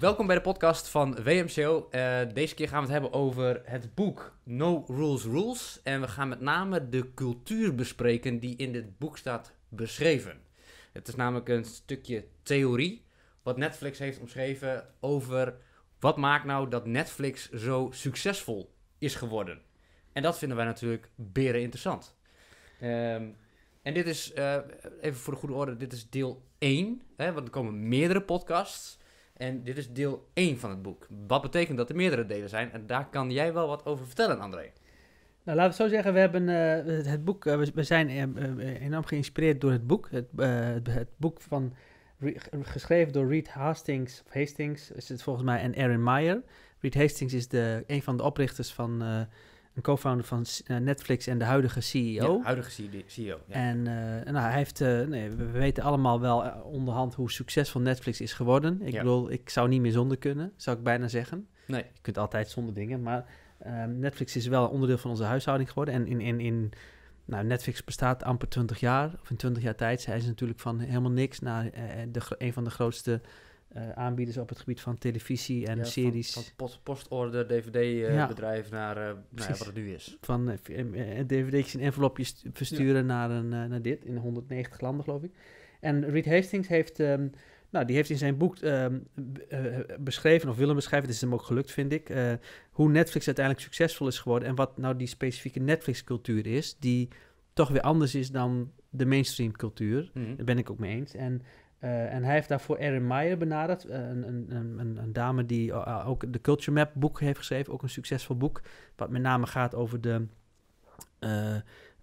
Welkom bij de podcast van WMCO. Eh, deze keer gaan we het hebben over het boek No Rules Rules. En we gaan met name de cultuur bespreken die in dit boek staat beschreven. Het is namelijk een stukje theorie wat Netflix heeft omschreven over wat maakt nou dat Netflix zo succesvol is geworden. En dat vinden wij natuurlijk beren interessant. Ehm, en dit is, eh, even voor de goede orde, dit is deel 1. Hè, want er komen meerdere podcasts. En dit is deel 1 van het boek. Wat betekent dat er meerdere delen zijn. En daar kan jij wel wat over vertellen, André. Nou, laten we zo zeggen, we hebben eh, het boek, eh, we, zijn eh, enorm geïnspireerd door het boek. Het, het boek van, geschreven door Reed Hastings, of Hastings is het volgens mij, en Aaron Meyer. Reed Hastings is de, een van de oprichters van een co-founder van eh, Netflix en de huidige CEO. huidige CEO. E ja. En eh, nou, hij heeft, eh, nee, we weten allemaal wel onderhand hoe succesvol Netflix is geworden. Ik bedoel, ik zou niet meer zonder kunnen, zou ik bijna zeggen. Nee. Je kunt altijd zonder dingen, maar ehm, Netflix is wel onderdeel van onze huishouding geworden. En in, in, in nou, Netflix bestaat amper 20 jaar, of in 20 jaar tijd Zij is natuurlijk van helemaal niks naar de, een van de grootste eh, aanbieders op het gebied van televisie en series. Van, postorder, dvd-bedrijf eh, naar eh, nou ja, wat het nu is. Van DVD's in envelopjes versturen naar, een, naar dit in 190 landen, geloof ik. En Reed Hastings heeft, ehm, nou, die heeft in zijn boek ehm, beschreven, of willen beschrijven, het is hem ook gelukt, vind ik, hoe Netflix uiteindelijk succesvol is geworden en wat nou die specifieke Netflix-cultuur is, die toch weer anders is dan de mainstream cultuur. Mhm. Daar ben ik ook mee eens. En eh, en hij heeft daarvoor Erin Meyer benaderd, eh, een, een, een, een dame die eh, ook de Culture Map boek heeft geschreven, ook een succesvol boek, wat met name gaat over de,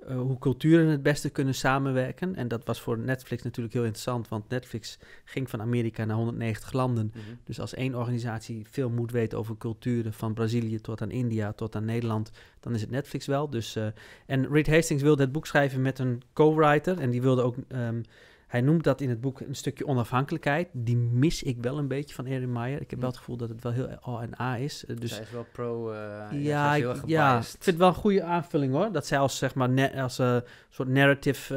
hoe culturen het beste kunnen samenwerken. En dat was voor Netflix natuurlijk heel interessant, want Netflix ging van Amerika naar 190 landen. Mhm. Dus als één organisatie veel moet weten over culturen, van Brazilië tot aan India, tot aan Nederland, dan is het Netflix wel. Dus, en Reed Hastings wilde het boek schrijven met een co-writer en die wilde ook... Ehm, hij noemt dat in het boek een stukje onafhankelijkheid. Die mis ik wel een beetje van Erin Meyer. Ik heb hm. wel het gevoel dat het wel heel A en A is. Eh, dus zij is wel pro. Uh, ja, ja, ja, ik vind het wel een goede aanvulling hoor. Dat zij als zeg maar als een eh, soort narrative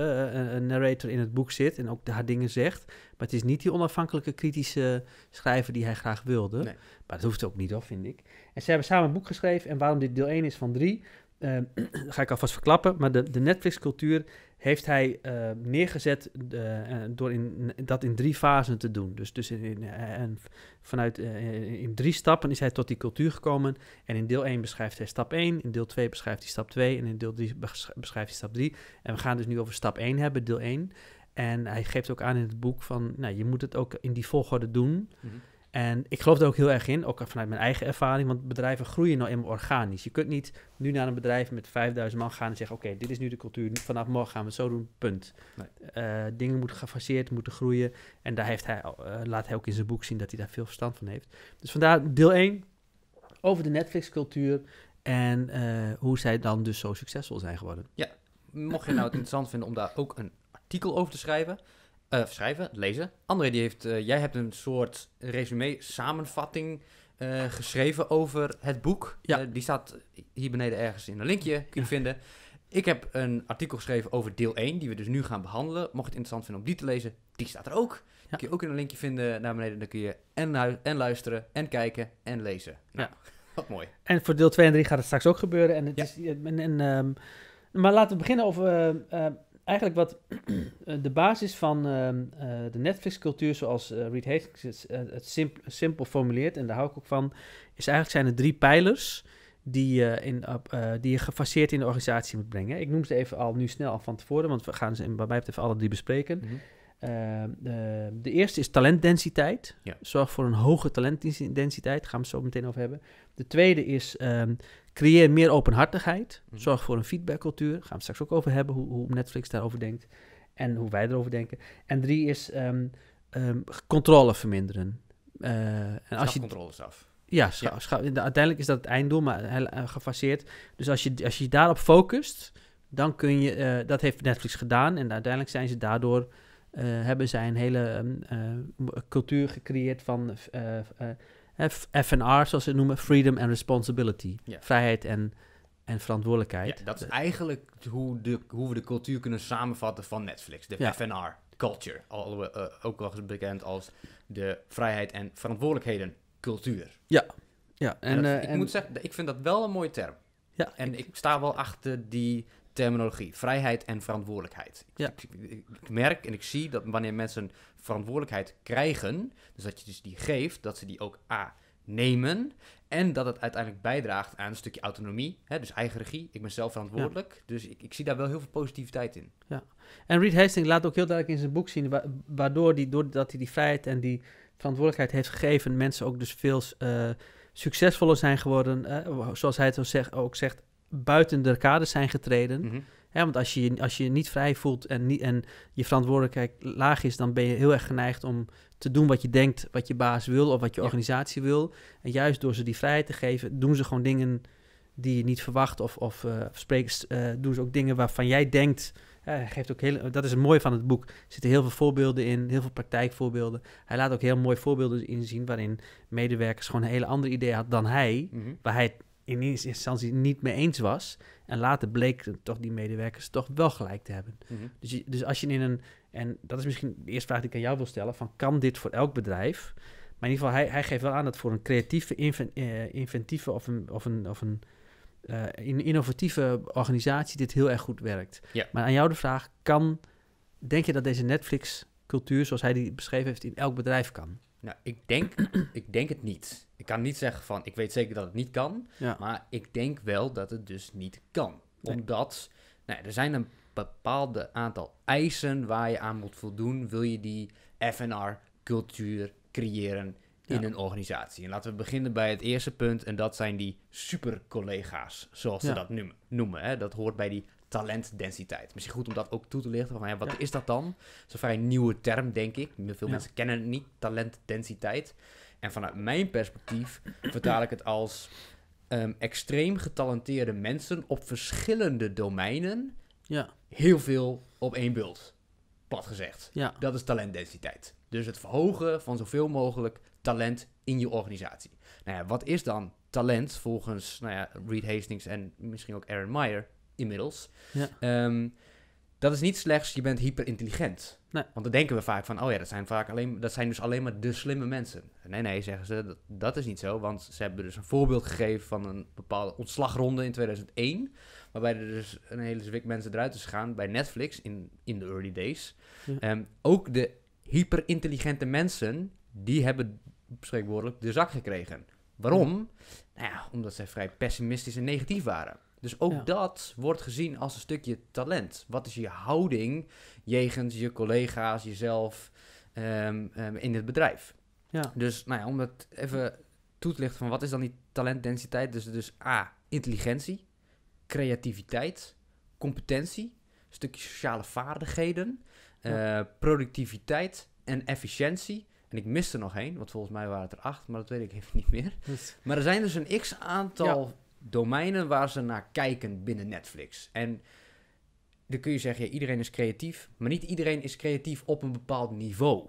narrator in het boek zit en ook haar dingen zegt. Maar het is niet die onafhankelijke kritische schrijver die hij graag wilde. Nee. Maar dat hoeft ook niet hoor, vind ik. En ze hebben samen een boek geschreven. En waarom dit deel 1 is van 3, ehm, ga ik alvast verklappen. Maar de, de Netflix-cultuur heeft hij uh, neergezet uh, door in, dat in drie fasen te doen. Dus, dus in, en vanuit, uh, in drie stappen is hij tot die cultuur gekomen. En in deel 1 beschrijft hij stap 1, in deel 2 beschrijft hij stap 2 en in deel 3 beschrijft hij stap 3. En we gaan dus nu over stap 1 hebben, deel 1. En hij geeft ook aan in het boek van, nou, je moet het ook in die volgorde doen. Mm -hmm. En ik geloof er ook heel erg in, ook vanuit mijn eigen ervaring, want bedrijven groeien nou eenmaal organisch. Je kunt niet nu naar een bedrijf met 5000 man gaan en zeggen: Oké, dit is nu de cultuur, vanaf morgen gaan we zo doen, punt. Eh, dingen moeten gefaseerd moeten groeien. En daar heeft hij, eh, laat hij ook in zijn boek zien dat hij daar veel verstand van heeft. Dus vandaar deel 1 over de Netflix-cultuur en eh, hoe zij dan dus zo succesvol zijn geworden. Ja, mocht je nou het interessant vinden om daar ook een artikel over te schrijven. Eh, schrijven, lezen. André, die heeft, eh, jij hebt een soort resume-samenvatting eh, geschreven over het boek. Ja. die staat hier beneden ergens in een linkje, kun je vinden. Ik heb een artikel geschreven over deel 1, die we dus nu gaan behandelen. Mocht je het interessant vinden om die te lezen, die staat er ook. Kun je ook in een linkje vinden naar beneden. Dan kun je en, en luisteren, en kijken, en lezen. Nou, ja. wat mooi. En voor deel 2 en 3 gaat het straks ook gebeuren. En het is, een. Ehm, maar laten we beginnen over eigenlijk wat eh, de basis van ehm, eh, de Netflix-cultuur, zoals eh, Reed Hastings het, simpel formuleert, en daar hou ik ook van, is eigenlijk zijn er drie pijlers die, in, die je gefaseerd in de organisatie moet brengen. Ik noem ze even al nu snel van tevoren, want we gaan ze in, bij mij even alle drie bespreken. Mhm. Ehm, ehm, de eerste is talentdensiteit. Zorg voor een hoge talentdensiteit. Gaan we het zo meteen over hebben. De tweede is ehm, creëer meer openhartigheid. Mhm. Zorg voor een feedbackcultuur. Gaan we straks ook over hebben hoe, hoe, Netflix daarover denkt. En hoe wij erover denken. En drie is controle verminderen. Uh, en als je controles af. Ja, ja. uiteindelijk is dat het einddoel, maar heel, eh, gefaseerd. Dus als je, als je daarop focust, dan kun je. Eh, dat heeft Netflix gedaan. En uiteindelijk zijn ze daardoor eh, hebben zij een hele ehm, eh, cultuur gecreëerd van eh, FNR, zoals ze het noemen, Freedom and Responsibility. Vrijheid en, en verantwoordelijkheid. Ja, dat is eigenlijk hoe, de, hoe we de cultuur kunnen samenvatten van Netflix, de ja. FNR culture. ook wel bekend als de vrijheid en verantwoordelijkheden cultuur. Ja, ja. En, ik moet zeggen, ik vind dat wel een mooie term. Ja, en ik sta wel achter die terminologie. Vrijheid en verantwoordelijkheid. Ik, ik, merk en ik zie dat wanneer mensen verantwoordelijkheid krijgen, dus dat je dus die geeft, dat ze die ook A nemen. En dat het uiteindelijk bijdraagt aan een stukje autonomie. Hè, dus eigen regie. Ik ben zelf verantwoordelijk. Dus ik, ik, zie daar wel heel veel positiviteit in. Ja. En Reed Hastings laat ook heel duidelijk in zijn boek zien. waardoor hij, doordat hij die vrijheid en die verantwoordelijkheid heeft gegeven. mensen ook dus veel uh, succesvoller zijn geworden. Eh, zoals hij het zegt, ook zegt buiten de kaders zijn getreden. Mhm. want als je, als je je niet vrij voelt en, niet, en je verantwoordelijkheid laag is, dan ben je heel erg geneigd om te doen wat je denkt, wat je baas wil of wat je organisatie wil. En juist door ze die vrijheid te geven, doen ze gewoon dingen die je niet verwacht. Of, of eh, sprekers eh, doen ze ook dingen waarvan jij denkt. geeft ook heel, dat is het mooie van het boek. Er zitten heel veel voorbeelden in, heel veel praktijkvoorbeelden. Hij laat ook heel mooi voorbeelden inzien waarin medewerkers gewoon een hele andere idee had dan hij, mhm. waar hij in eerste instantie niet mee eens was. En later bleek toch die medewerkers toch wel gelijk te hebben. Mhm. dus, dus als je in een. En dat is misschien de eerste vraag die ik aan jou wil stellen: van kan dit voor elk bedrijf? Maar in ieder geval, hij, hij geeft wel aan dat voor een creatieve, eh, inventieve of een, of een, of een eh, innovatieve organisatie dit heel erg goed werkt. Maar aan jou de vraag: kan, denk je dat deze Netflix-cultuur, zoals hij die beschreven heeft, in elk bedrijf kan? Nou, ik denk, ik denk het niet. Ik kan niet zeggen van, ik weet zeker dat het niet kan. Maar ik denk wel dat het dus niet kan. Omdat nou, er zijn een bepaalde aantal eisen waar je aan moet voldoen. Wil je die FNR cultuur creëren in een organisatie. En laten we beginnen bij het eerste punt. En dat zijn die supercollega's, zoals ze dat noemen. Hè? Dat hoort bij die talentdensiteit. Misschien goed om dat ook toe te lichten. Van, ja, wat is dat dan? Dat is een vrij nieuwe term, denk ik. Veel mensen kennen het niet, talentdensiteit. En vanuit mijn perspectief vertaal ik het als ehm, extreem getalenteerde mensen op verschillende domeinen. Ja. Heel veel op één bult. Plat gezegd. Ja. Dat is talentdensiteit. Dus het verhogen van zoveel mogelijk talent in je organisatie. Nou ja, wat is dan talent volgens nou ja, Reed Hastings en misschien ook Aaron Meyer? inmiddels. Ja. Ehm, dat is niet slechts, je bent hyperintelligent. Nee. Want dan denken we vaak van, oh ja, dat zijn, vaak alleen, dat zijn dus alleen maar de slimme mensen. Nee, nee, zeggen ze, dat, dat is niet zo. Want ze hebben dus een voorbeeld gegeven van een bepaalde ontslagronde in 2001. Waarbij er dus een hele zwik mensen eruit is gegaan bij Netflix in, in de early days. Ehm, ook de hyperintelligente mensen, die hebben spreekwoordelijk de zak gekregen. Waarom? Nou ja, omdat zij vrij pessimistisch en negatief waren. Dus ook dat wordt gezien als een stukje talent. Wat is je houding jegens je collega's, jezelf ehm, ehm, in het bedrijf? Ja. Dus nou ja, om dat even toe te lichten van wat is dan die talentdensiteit? Dus, dus A, intelligentie, creativiteit, competentie, stukje sociale vaardigheden, eh, productiviteit en efficiëntie. En ik miste nog één, want volgens mij waren het er acht, maar dat weet ik even niet meer. Dus maar er zijn dus een x-aantal domeinen waar ze naar kijken binnen Netflix. En dan kun je zeggen, ja, iedereen is creatief, maar niet iedereen is creatief op een bepaald niveau.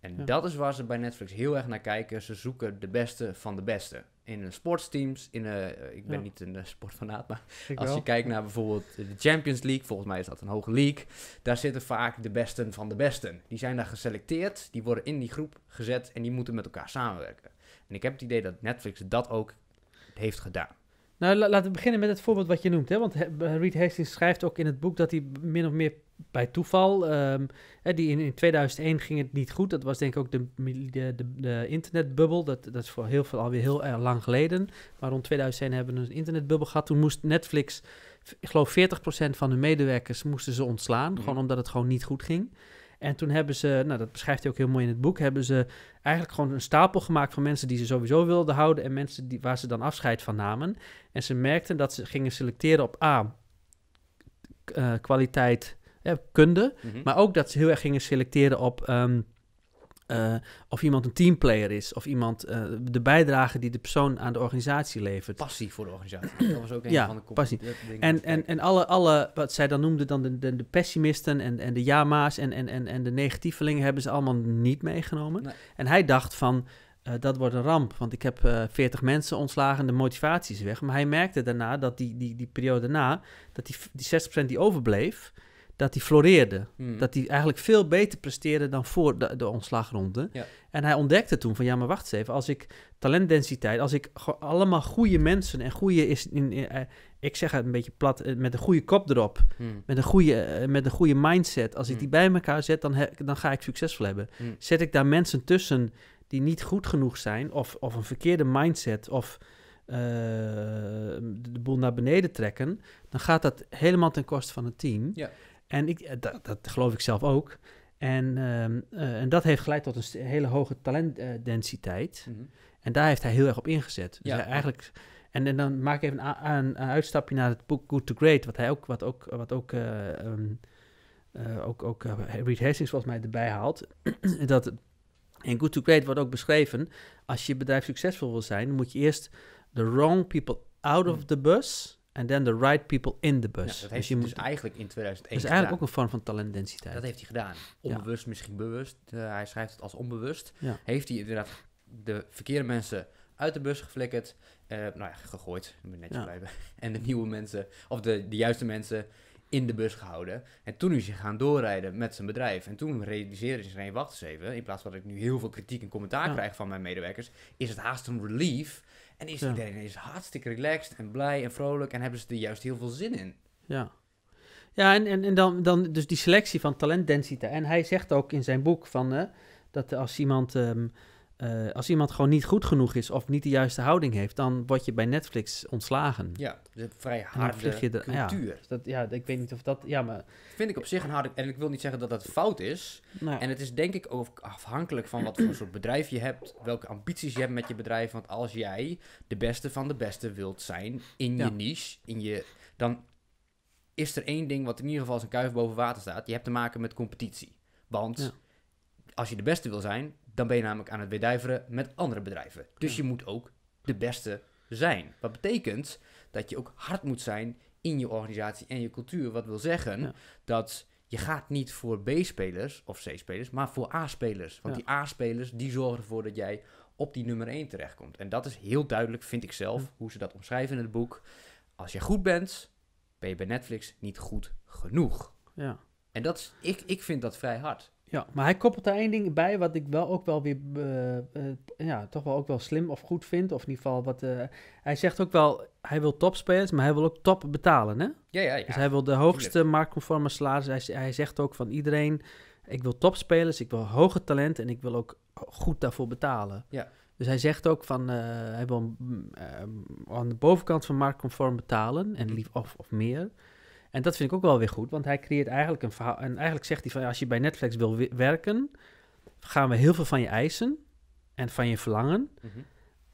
En dat is waar ze bij Netflix heel erg naar kijken. Ze zoeken de beste van de beste. In de sportsteams, in eh, eh ik ben niet een eh, sportfanaat, maar als je kijkt naar bijvoorbeeld de Champions League, volgens mij is dat een hoge league, daar zitten vaak de besten van de besten. Die zijn daar geselecteerd, die worden in die groep gezet en die moeten met elkaar samenwerken. En ik heb het idee dat Netflix dat ook heeft gedaan. Nou, laten we beginnen met het voorbeeld wat je noemt. Hè? Want Reed Hastings schrijft ook in het boek dat hij min of meer bij toeval... Ehm, hè, die in, 2001 ging het niet goed. Dat was denk ik ook de, de, de, internetbubbel. Dat, dat is voor heel veel alweer heel erg eh, lang geleden. Maar rond 2001 hebben we een internetbubbel gehad. Toen moest Netflix, ik geloof 40% van hun medewerkers moesten ze ontslaan. Gewoon omdat het gewoon niet goed ging. En toen hebben ze, nou dat beschrijft hij ook heel mooi in het boek, hebben ze eigenlijk gewoon een stapel gemaakt van mensen die ze sowieso wilden houden en mensen die, waar ze dan afscheid van namen. En ze merkten dat ze gingen selecteren op A, eh, kwaliteit, ja, eh, kunde, mhm. maar ook dat ze heel erg gingen selecteren op ehm, eh, of iemand een teamplayer is, of iemand eh, de bijdrage die de persoon aan de organisatie levert. Passie voor de organisatie. Dat was ook een van de passie. En, en, en alle, alle, wat zij dan noemden, dan de, de, pessimisten en, en de jama's en, en, en, en de negatievelingen hebben ze allemaal niet meegenomen. En hij dacht van, eh, dat wordt een ramp, want ik heb uh, 40 mensen ontslagen en de motivatie is weg. Maar hij merkte daarna dat die, die, die periode na dat die, die 60% die overbleef, dat die floreerde. Hmm. Dat hij eigenlijk veel beter presteerde dan voor de, ontslagronde. En hij ontdekte toen van ja, maar wacht eens even. Als ik talentdensiteit, als ik allemaal goede mensen en goede is, in, eh, ik zeg het een beetje plat, eh, met een goede kop erop, hmm. met, een goede, eh, met een goede mindset. Als ik hmm. die bij elkaar zet, dan, dan ga ik succesvol hebben. Zet ik daar mensen tussen die niet goed genoeg zijn, of, of een verkeerde mindset, of de boel naar beneden trekken, dan gaat dat helemaal ten koste van het team. Ja. En ik, eh, dat, dat geloof ik zelf ook. En, ehm, eh, en dat heeft geleid tot een hele hoge talentdensiteit. Mhm. En daar heeft hij heel erg op ingezet. Dus ja. eigenlijk, en, dan maak ik even een, een, een, uitstapje naar het boek Good to Great, wat hij ook, wat ook, wat ook, eh, ehm, ook, ook Reed Hastings volgens mij erbij haalt. dat, in Good to Great wordt ook beschreven, als je bedrijf succesvol wil zijn, moet je eerst the wrong people out of mhm. the bus en then the right people in the bus. Ja, dat dus heeft dus, dus eigenlijk in 2001 Dat is eigenlijk ook een vorm van talentdensiteit. Dat heeft hij gedaan. Onbewust, misschien bewust. Eh, hij schrijft het als onbewust. Heeft hij inderdaad de verkeerde mensen uit de bus geflikkerd. Eh, nou ja, gegooid. Ik moet netjes blijven. En de nieuwe mensen, of de, de juiste mensen in de bus gehouden. En toen is hij gaan doorrijden met zijn bedrijf. En toen realiseerde hij, wacht eens even. In plaats van dat ik nu heel veel kritiek en commentaar krijg van mijn medewerkers, is het haast een relief en is iedereen is hartstikke relaxed en blij en vrolijk en hebben ze er juist heel veel zin in. Ja. Ja, en, en, en dan, dan dus die selectie van talentdensiteit. En hij zegt ook in zijn boek van, eh, dat als iemand ehm, eh, als iemand gewoon niet goed genoeg is of niet de juiste houding heeft, dan word je bij Netflix ontslagen. Ja, de vrij harde je de, cultuur. Ja, dat, ja, ik weet niet of dat... Ja, maar... Vind ik op zich een harde... En ik wil niet zeggen dat dat fout is. En het is denk ik ook afhankelijk van wat voor soort bedrijf je hebt, welke ambities je hebt met je bedrijf. Want als jij de beste van de beste wilt zijn in je niche, in je, dan is er één ding wat in ieder geval als een kuif boven water staat. Je hebt te maken met competitie. Want... als je de beste wil zijn, dan ben je namelijk aan het wedijveren met andere bedrijven. Dus je moet ook de beste zijn. Wat betekent dat je ook hard moet zijn in je organisatie en je cultuur. Wat wil zeggen dat je gaat niet voor B-spelers of C-spelers, maar voor A-spelers. Want die A-spelers die zorgen ervoor dat jij op die nummer 1 terechtkomt. En dat is heel duidelijk, vind ik zelf, hoe ze dat omschrijven in het boek. Als je goed bent, ben je bij Netflix niet goed genoeg. Ja. En dat is, ik, ik vind dat vrij hard. Ja, maar hij koppelt er één ding bij wat ik wel ook wel weer, eh, eh, ja, toch wel ook wel slim of goed vind. Of in ieder geval wat, eh, hij zegt ook wel, hij wil topspelers, maar hij wil ook top betalen, hè? Ja, ja, ja. Dus hij wil de hoogste marktconforme salaris. Hij, hij zegt ook van iedereen, ik wil topspelers, ik wil hoge talent en ik wil ook goed daarvoor betalen. Ja. Dus hij zegt ook van, hij wil mm, aan de bovenkant van marktconform betalen en mhm. lief of, of meer. En dat vind ik ook wel weer goed, want hij creëert eigenlijk een verhaal. En eigenlijk zegt hij van als je bij Netflix wil werken, gaan we heel veel van je eisen en van je verlangen. Mhm.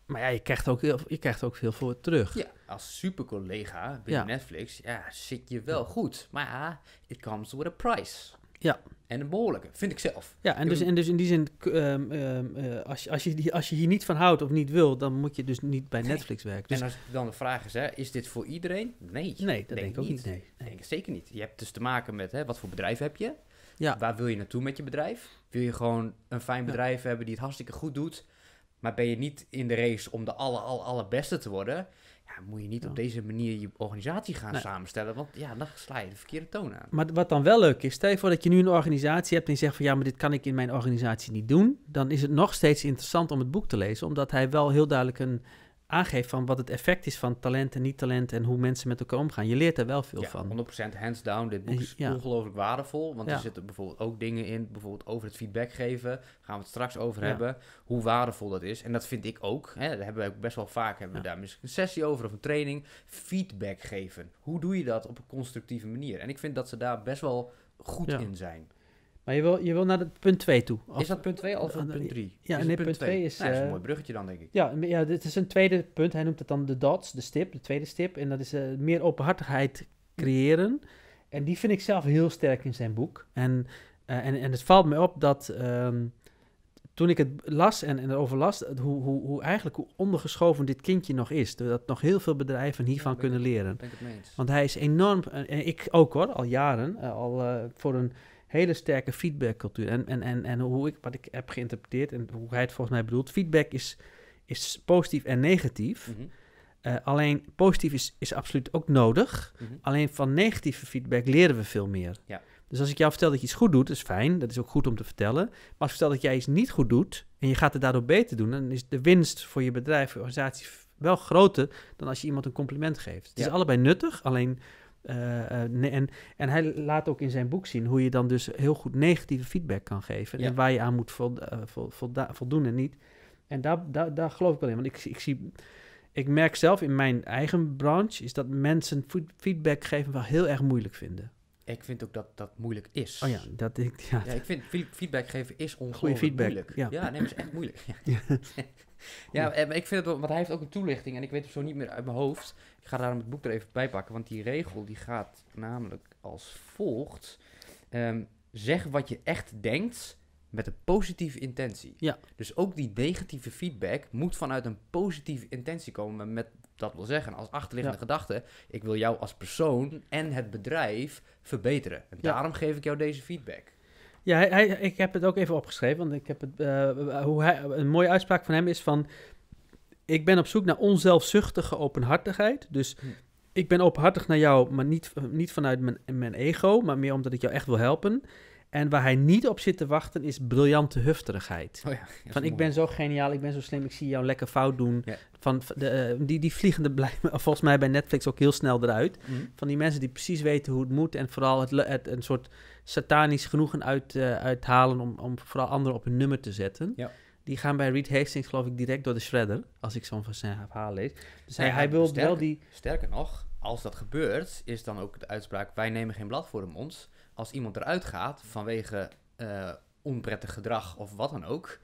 Maar ja, je krijgt ook heel, je krijgt ook veel voor terug. Ja, als super collega bij Netflix, ja, zit je wel goed. Maar ja, it comes with a price. Ja. En een behoorlijke, vind ik zelf. Ja, en, dus, en dus in die zin, ehm, ehm, eh, als, je, als, je, die, als je hier niet van houdt of niet wil, dan moet je dus niet bij Netflix werken. Dus en als dan de vraag is, hè, is dit voor iedereen? Nee. Nee, dat denk, ik ook niet. Nee. Denk zeker niet. Je hebt dus te maken met, hè, wat voor bedrijf heb je? Ja. Waar wil je naartoe met je bedrijf? Wil je gewoon een fijn bedrijf hebben die het hartstikke goed doet? Maar ben je niet in de race om de alle, aller allerbeste te worden, ja, moet je niet op deze manier je organisatie gaan samenstellen. Want ja, dan sla je de verkeerde toon aan. Maar wat dan wel leuk is, stel je voor dat je nu een organisatie hebt en je zegt van ja, maar dit kan ik in mijn organisatie niet doen. Dan is het nog steeds interessant om het boek te lezen, omdat hij wel heel duidelijk een aangeeft van wat het effect is van talent en niet-talent en hoe mensen met elkaar omgaan. Je leert er wel veel van. 100% hands down. Dit boek is ongelooflijk waardevol, want er zitten bijvoorbeeld ook dingen in, bijvoorbeeld over het feedback geven, gaan we het straks over hebben, hoe waardevol dat is. En dat vind ik ook, hè, dat hebben we ook best wel vaak, hebben we daar misschien een sessie over of een training, feedback geven. Hoe doe je dat op een constructieve manier? En ik vind dat ze daar best wel goed in zijn. Maar je wil, je wil naar het punt 2 toe. is dat punt 2 of punt 3? Ja, nee, punt 2 is... Nou, dat is een eh, mooi bruggetje dan, denk ik. Ja, ja, dit is een tweede punt. Hij noemt het dan de dots, de stip, de tweede stip. En dat is eh, meer openhartigheid creëren. En die vind ik zelf heel sterk in zijn boek. En, eh, en, en het valt me op dat ehm, toen ik het las en, en erover las, hoe, hoe, hoe eigenlijk hoe ondergeschoven dit kindje nog is. Dat nog heel veel bedrijven hiervan kunnen leren. Want hij is enorm, en ik ook hoor, al jaren, al voor een hele sterke feedbackcultuur. En, en, en, en hoe ik, wat ik heb geïnterpreteerd en hoe hij het volgens mij bedoelt, feedback is, is positief en negatief. Mhm. Eh, alleen positief is, is absoluut ook nodig. Mhm. Alleen van negatieve feedback leren we veel meer. Ja. Dus als ik jou vertel dat je iets goed doet, is fijn, dat is ook goed om te vertellen. Maar als ik vertel dat jij iets niet goed doet en je gaat het daardoor beter doen, dan is de winst voor je bedrijf, voor je organisatie wel groter dan als je iemand een compliment geeft. Het is allebei nuttig, alleen eh, eh, en, en hij laat ook in zijn boek zien hoe je dan dus heel goed negatieve feedback kan geven. En waar je aan moet eh, voldoen en niet. En daar, daar, daar geloof ik wel in. Want ik, ik zie. Ik merk zelf in mijn eigen branche is dat mensen feedback geven wel heel erg moeilijk vinden. Ik vind ook dat dat moeilijk is. Oh ja, dat ik. Ja, ik vind feedback geven is ongelooflijk feedback, moeilijk. Ja, ja nee, dat is echt moeilijk. Ja. ja, ik vind het wel, want hij heeft ook een toelichting en ik weet het zo niet meer uit mijn hoofd ga daarom het boek er even bij pakken, want die regel die gaat namelijk als volgt. Ehm, zeg wat je echt denkt met een positieve intentie. Ja. Dus ook die negatieve feedback moet vanuit een positieve intentie komen. Met, dat wil zeggen, als achterliggende gedachte... ik wil jou als persoon en het bedrijf verbeteren. En daarom geef ik jou deze feedback. Ja, hij, hij, ik heb het ook even opgeschreven, want ik heb het, eh, hoe hij, een mooie uitspraak van hem is van ik ben op zoek naar onzelfzuchtige openhartigheid. Dus hm. ik ben openhartig naar jou, maar niet, eh, niet vanuit mijn, mijn ego, maar meer omdat ik jou echt wil helpen. En waar hij niet op zit te wachten is briljante hufterigheid. Oh van ik ben zo geniaal, ik ben zo slim, ik zie jou lekker fout doen. Van de, eh, die, die vliegende blijven volgens mij bij Netflix ook heel snel eruit. Hm. Van die mensen die precies weten hoe het moet en vooral het, het een soort satanisch genoegen uit, uh, uithalen om, om vooral anderen op hun nummer te zetten. Ja die gaan bij Reed Hastings, geloof ik, direct door de shredder. Als ik zo'n van verhaal lees. Dus hij, hij wil wel die. Sterker nog, als dat gebeurt, is dan ook de uitspraak: wij nemen geen blad voor de mond. Als iemand eruit gaat vanwege uh, onprettig gedrag of wat dan ook,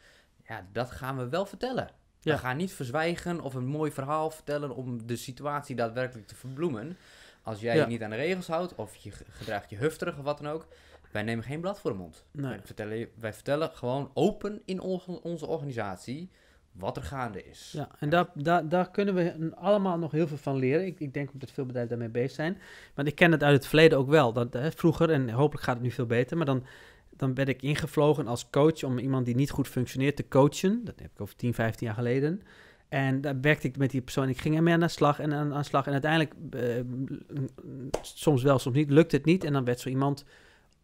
ja, dat gaan we wel vertellen. We gaan niet verzwijgen of een mooi verhaal vertellen om de situatie daadwerkelijk te verbloemen. Als jij je niet aan de regels houdt of je gedraagt je hufterig of wat dan ook, wij nemen geen blad voor de mond. Wij, vertellen, wij vertellen gewoon open in onze, onze organisatie wat er gaande is. Ja, en daar, daar, daar kunnen we allemaal nog heel veel van leren. Ik, ik denk dat veel bedrijven daarmee bezig zijn. Maar ik ken het uit het verleden ook wel. Dat, hè, vroeger, en hopelijk gaat het nu veel beter, maar dan, dan ben ik ingevlogen als coach om iemand die niet goed functioneert te coachen. Dat heb ik over 10, 15 jaar geleden. En daar werkte ik met die persoon. Ik ging ermee aan de slag en aan, aan de slag. En uiteindelijk, eh, soms wel, soms niet, lukt het niet. En dan werd zo iemand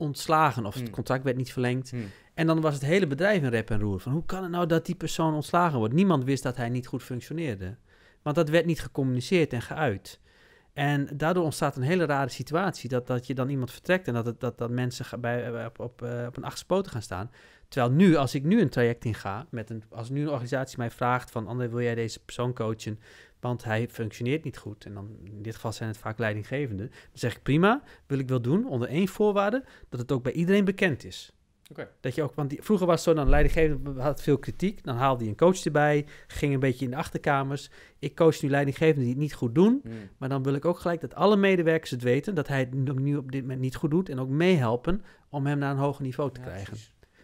ontslagen of het hmm. contract werd niet verlengd. Hmm. En dan was het hele bedrijf een rep en roer. Van hoe kan het nou dat die persoon ontslagen wordt? Niemand wist dat hij niet goed functioneerde. Want dat werd niet gecommuniceerd en geuit. En daardoor ontstaat een hele rare situatie. Dat, dat je dan iemand vertrekt en dat, het, dat, dat mensen bij, eh, op, op, eh, op een gaan staan. Terwijl nu, als ik nu een traject in ga, met een, als nu een organisatie mij vraagt van... André, wil jij deze persoon coachen? want hij functioneert niet goed. En dan in dit geval zijn het vaak leidinggevenden. Dan zeg ik prima, wil ik wel doen, onder één voorwaarde, dat het ook bij iedereen bekend is. Dat je ook, want die, vroeger was het zo, dan leidinggevende had veel kritiek. Dan haalde hij een coach erbij, ging een beetje in de achterkamers. Ik coach nu leidinggevenden die het niet goed doen. Hmm. Maar dan wil ik ook gelijk dat alle medewerkers het weten... dat hij het nu op dit moment niet goed doet... en ook meehelpen om hem naar een hoger niveau te krijgen.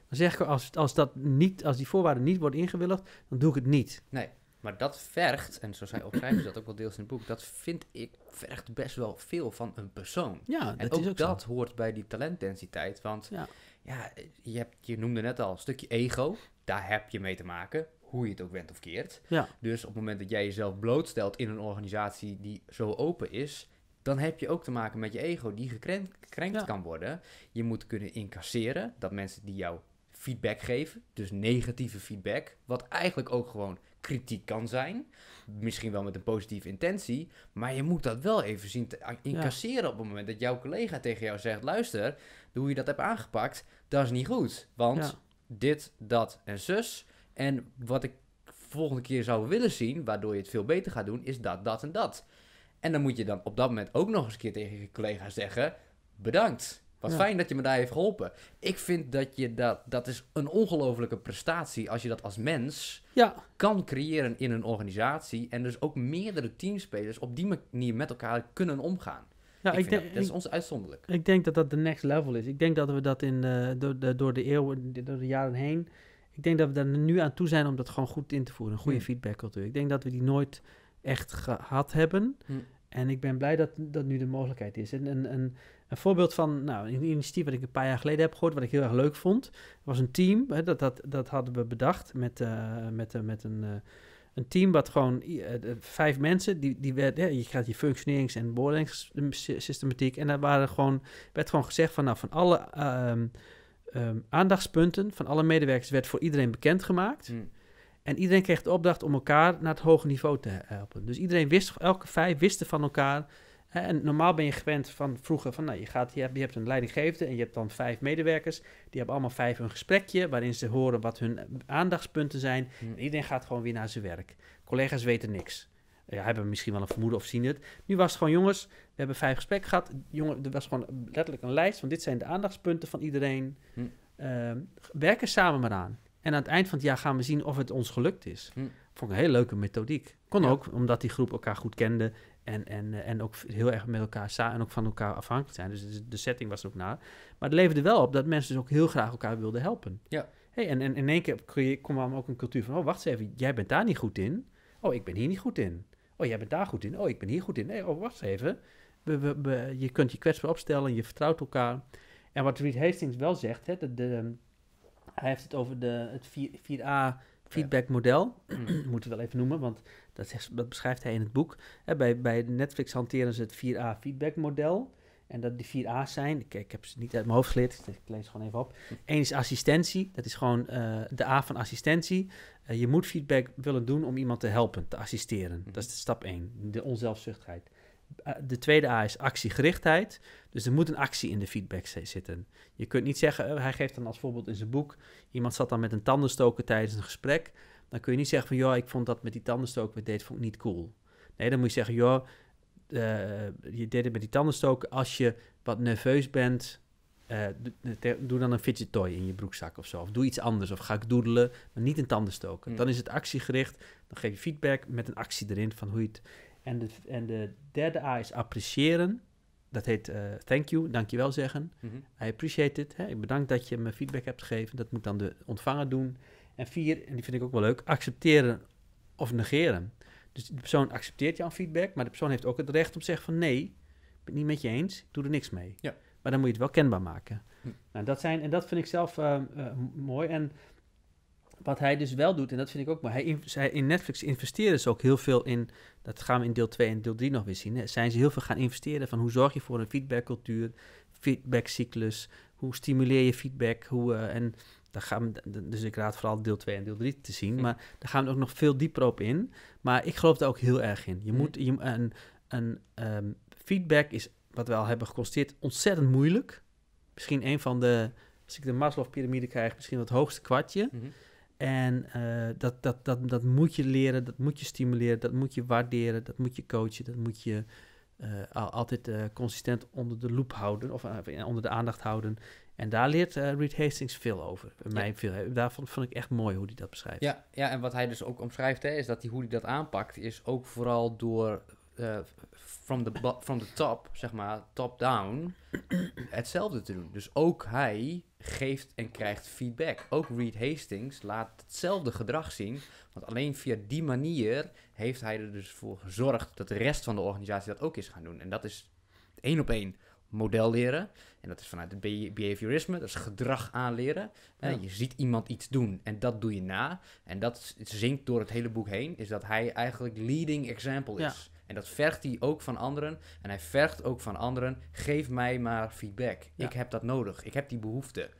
Dan zeg ik, als, als, dat niet, als die voorwaarden niet worden ingewilligd... dan doe ik het niet. Nee. Maar dat vergt, en zo opschrijven ze dat ook wel deels in het boek, dat vind ik vergt best wel veel van een persoon. Ja, en ook, ook dat hoort bij die talentdensiteit. Want ja, je, hebt, je noemde net al een stukje ego, daar heb je mee te maken. Hoe je het ook bent of keert. Ja. Dus op het moment dat jij jezelf blootstelt in een organisatie die zo open is, dan heb je ook te maken met je ego die gekrenkt, kan worden. Je moet kunnen incasseren dat mensen die jou feedback geven, dus negatieve feedback, wat eigenlijk ook gewoon kritiek kan zijn. Misschien wel met een positieve intentie. Maar je moet dat wel even zien te incasseren op het moment dat jouw collega tegen jou zegt: luister, hoe je dat hebt aangepakt, dat is niet goed. Want dit, dat en zus. En wat ik volgende keer zou willen zien, waardoor je het veel beter gaat doen, is dat, dat en dat. En dan moet je dan op dat moment ook nog eens een keer tegen je collega zeggen: bedankt. Wat fijn dat je me daar heeft geholpen. Ik vind dat je dat, dat is een ongelofelijke prestatie als je dat als mens ja. kan creëren in een organisatie. En dus ook meerdere teamspelers op die manier met elkaar kunnen omgaan. Ja, ik, denk, dat, is ons uitzonderlijk. Ik denk dat dat de next level is. Ik denk dat we dat in, eh, door, de, door de eeuwen, door de jaren heen. Ik denk dat we daar nu aan toe zijn om dat gewoon goed in te voeren. Een goede hmm. feedbackcultuur. Ik denk dat we die nooit echt gehad hebben. Hmm. En ik ben blij dat dat nu de mogelijkheid is. En, en, en een voorbeeld van nou, een initiatief wat ik een paar jaar geleden heb gehoord, wat ik heel erg leuk vond, was een team. Hè, dat, dat, dat hadden we bedacht met, eh, met, eh, met een, eh, een team wat gewoon vijf mensen, die, die werd, je krijgt je functionerings- en beoordelingssystematiek. En daar waren gewoon, werd gewoon gezegd van, nou, van alle ehm, ehm, aandachtspunten van alle medewerkers werd voor iedereen bekendgemaakt. Mm. En iedereen kreeg de opdracht om elkaar naar het hoge niveau te helpen. Dus iedereen wist, elke vijf wisten van elkaar en normaal ben je gewend van vroeger van, nou, je, gaat, je, hebt, een leidinggevende en je hebt dan vijf medewerkers. Die hebben allemaal vijf een gesprekje waarin ze horen wat hun aandachtspunten zijn. Hmm. iedereen gaat gewoon weer naar zijn werk. Collega's weten niks. Ja, hebben misschien wel een vermoeden of zien het. Nu was het gewoon, jongens, we hebben vijf gesprekken gehad. Jongen, er was gewoon letterlijk een lijst van dit zijn de aandachtspunten van iedereen. Hmm. Ehm, Werken samen maar aan. En aan het eind van het jaar gaan we zien of het ons gelukt is. Hmm. Vond ik een hele leuke methodiek. Kon ook omdat die groep elkaar goed kende en, en, eh, en ook heel erg met elkaar samen en ook van elkaar afhankelijk zijn. Dus de setting was ook naar Maar het leverde wel op dat mensen dus ook heel graag elkaar wilden helpen. Ja. Hey, en, en in één keer kwam ook een cultuur van: oh, wacht eens even, jij bent daar niet goed in. Oh, ik ben hier niet goed in. Oh, jij bent daar goed in. Oh, ik ben hier goed in. Nee, oh, wacht even. We, we, je kunt je kwetsbaar opstellen, je vertrouwt elkaar. En wat Reed Hastings wel zegt, hè, de, de, hij heeft het over de, het 4, a feedback model. Mm. Moeten we wel even noemen, want dat, beschrijft hij in het boek. Hè, bij, bij Netflix hanteren ze het 4A feedback model. En dat die 4A's zijn, ik, ik heb ze niet uit mijn hoofd geleerd, dus ik lees ze gewoon even op. Eén is assistentie, dat is gewoon eh, de A van assistentie. Eh, je moet feedback willen doen om iemand te helpen, te assisteren. Mhm. Dat is stap 1, de onzelfzuchtigheid. Eh, de tweede A is actiegerichtheid, dus er moet een actie in de feedback zitten. Je kunt niet zeggen, hij geeft dan als voorbeeld in zijn boek, iemand zat dan met een tandenstoker tijdens een gesprek dan kun je niet zeggen van, joh, ik vond dat met die tandenstoker wat deed, vond ik niet cool. Nee, dan moet je zeggen, joh, eh, je deed het met die tandenstok Als je wat nerveus bent, eh, doe dan een fidget toy in je broekzak of zo. Of doe iets anders. Of ga ik doedelen, maar niet een tandenstoken mm. Dan is het actiegericht. Dan geef je feedback met een actie erin van hoe je het... En de, en de derde A is appreciëren. Dat heet eh, thank you, dankjewel zeggen. Mm -hmm. I appreciate it. Hè? Ik bedank dat je me feedback hebt gegeven. Dat moet dan de ontvanger doen. En vier, en die vind ik ook wel leuk, accepteren of negeren. Dus de persoon accepteert jouw feedback, maar de persoon heeft ook het recht om te zeggen van nee, ik ben het niet met je eens, ik doe er niks mee. Ja. Maar dan moet je het wel kenbaar maken. Hm. Nou, dat zijn, en dat vind ik zelf eh, eh, mooi. En wat hij dus wel doet, en dat vind ik ook mooi, hij in, in Netflix investeren ze ook heel veel in, dat gaan we in deel 2 en deel 3 nog weer zien, zijn ze heel veel gaan investeren van hoe zorg je voor een feedbackcultuur, feedbackcyclus, hoe stimuleer je feedback, hoe, eh, en gaan dus ik raad vooral deel 2 en deel 3 te zien. Hm. Maar daar gaan we ook nog veel dieper op in. Maar ik geloof er ook heel erg in. Je hm. moet een, een ehm, feedback is, wat we al hebben geconstateerd, ontzettend moeilijk. Misschien een van de, als ik de Maslow-pyramide krijg, misschien het hoogste kwartje. Hm. En eh, dat, dat, dat, dat moet je leren, dat moet je stimuleren, dat moet je waarderen, dat moet je coachen, dat moet je eh, altijd eh, consistent onder de loep houden of onder de aandacht houden. En daar leert eh, Reed Hastings veel over. Ja. veel, daarvan vond ik echt mooi hoe hij dat beschrijft. Ja, ja en wat hij dus ook omschrijft, hè, is dat hij, hoe hij dat aanpakt, is ook vooral door uh, from, the, from the top, zeg maar, top-down, hetzelfde te doen. Dus ook hij geeft en krijgt feedback. Ook Reed Hastings laat hetzelfde gedrag zien. Want alleen via die manier heeft hij er dus voor gezorgd dat de rest van de organisatie dat ook is gaan doen. En dat is één op één model leren. En dat is vanuit het behaviorisme, dat is gedrag aanleren. Eh, ja. je ziet iemand iets doen en dat doe je na. En dat zinkt door het hele boek heen, is dat hij eigenlijk leading example is. En dat vergt hij ook van anderen. En hij vergt ook van anderen: geef mij maar feedback. Ik heb dat nodig. Ik heb die behoefte.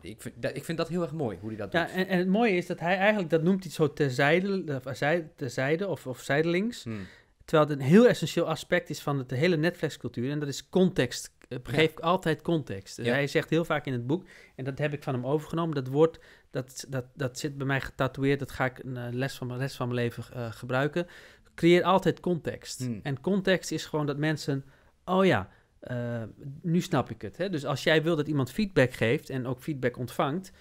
ik vind, dat, ik vind dat heel erg mooi hoe hij dat ja, doet. En, en, het mooie is dat hij eigenlijk dat noemt iets zo terzijde, eh, terzijde of, of zijdelings. Hmm. Terwijl het een heel essentieel aspect is van de hele Netflix-cultuur. En dat is context eh, geef ik altijd context. hij zegt heel vaak in het boek, en dat heb ik van hem overgenomen, dat woord, dat, dat, dat zit bij mij getatoeëerd, dat ga ik een eh, les van, les van mijn leven eh, gebruiken. Creëer altijd context. Hmm. En context is gewoon dat mensen, oh ja, nu snap ik het. Hè? Dus als jij wil dat iemand feedback geeft en ook feedback ontvangt,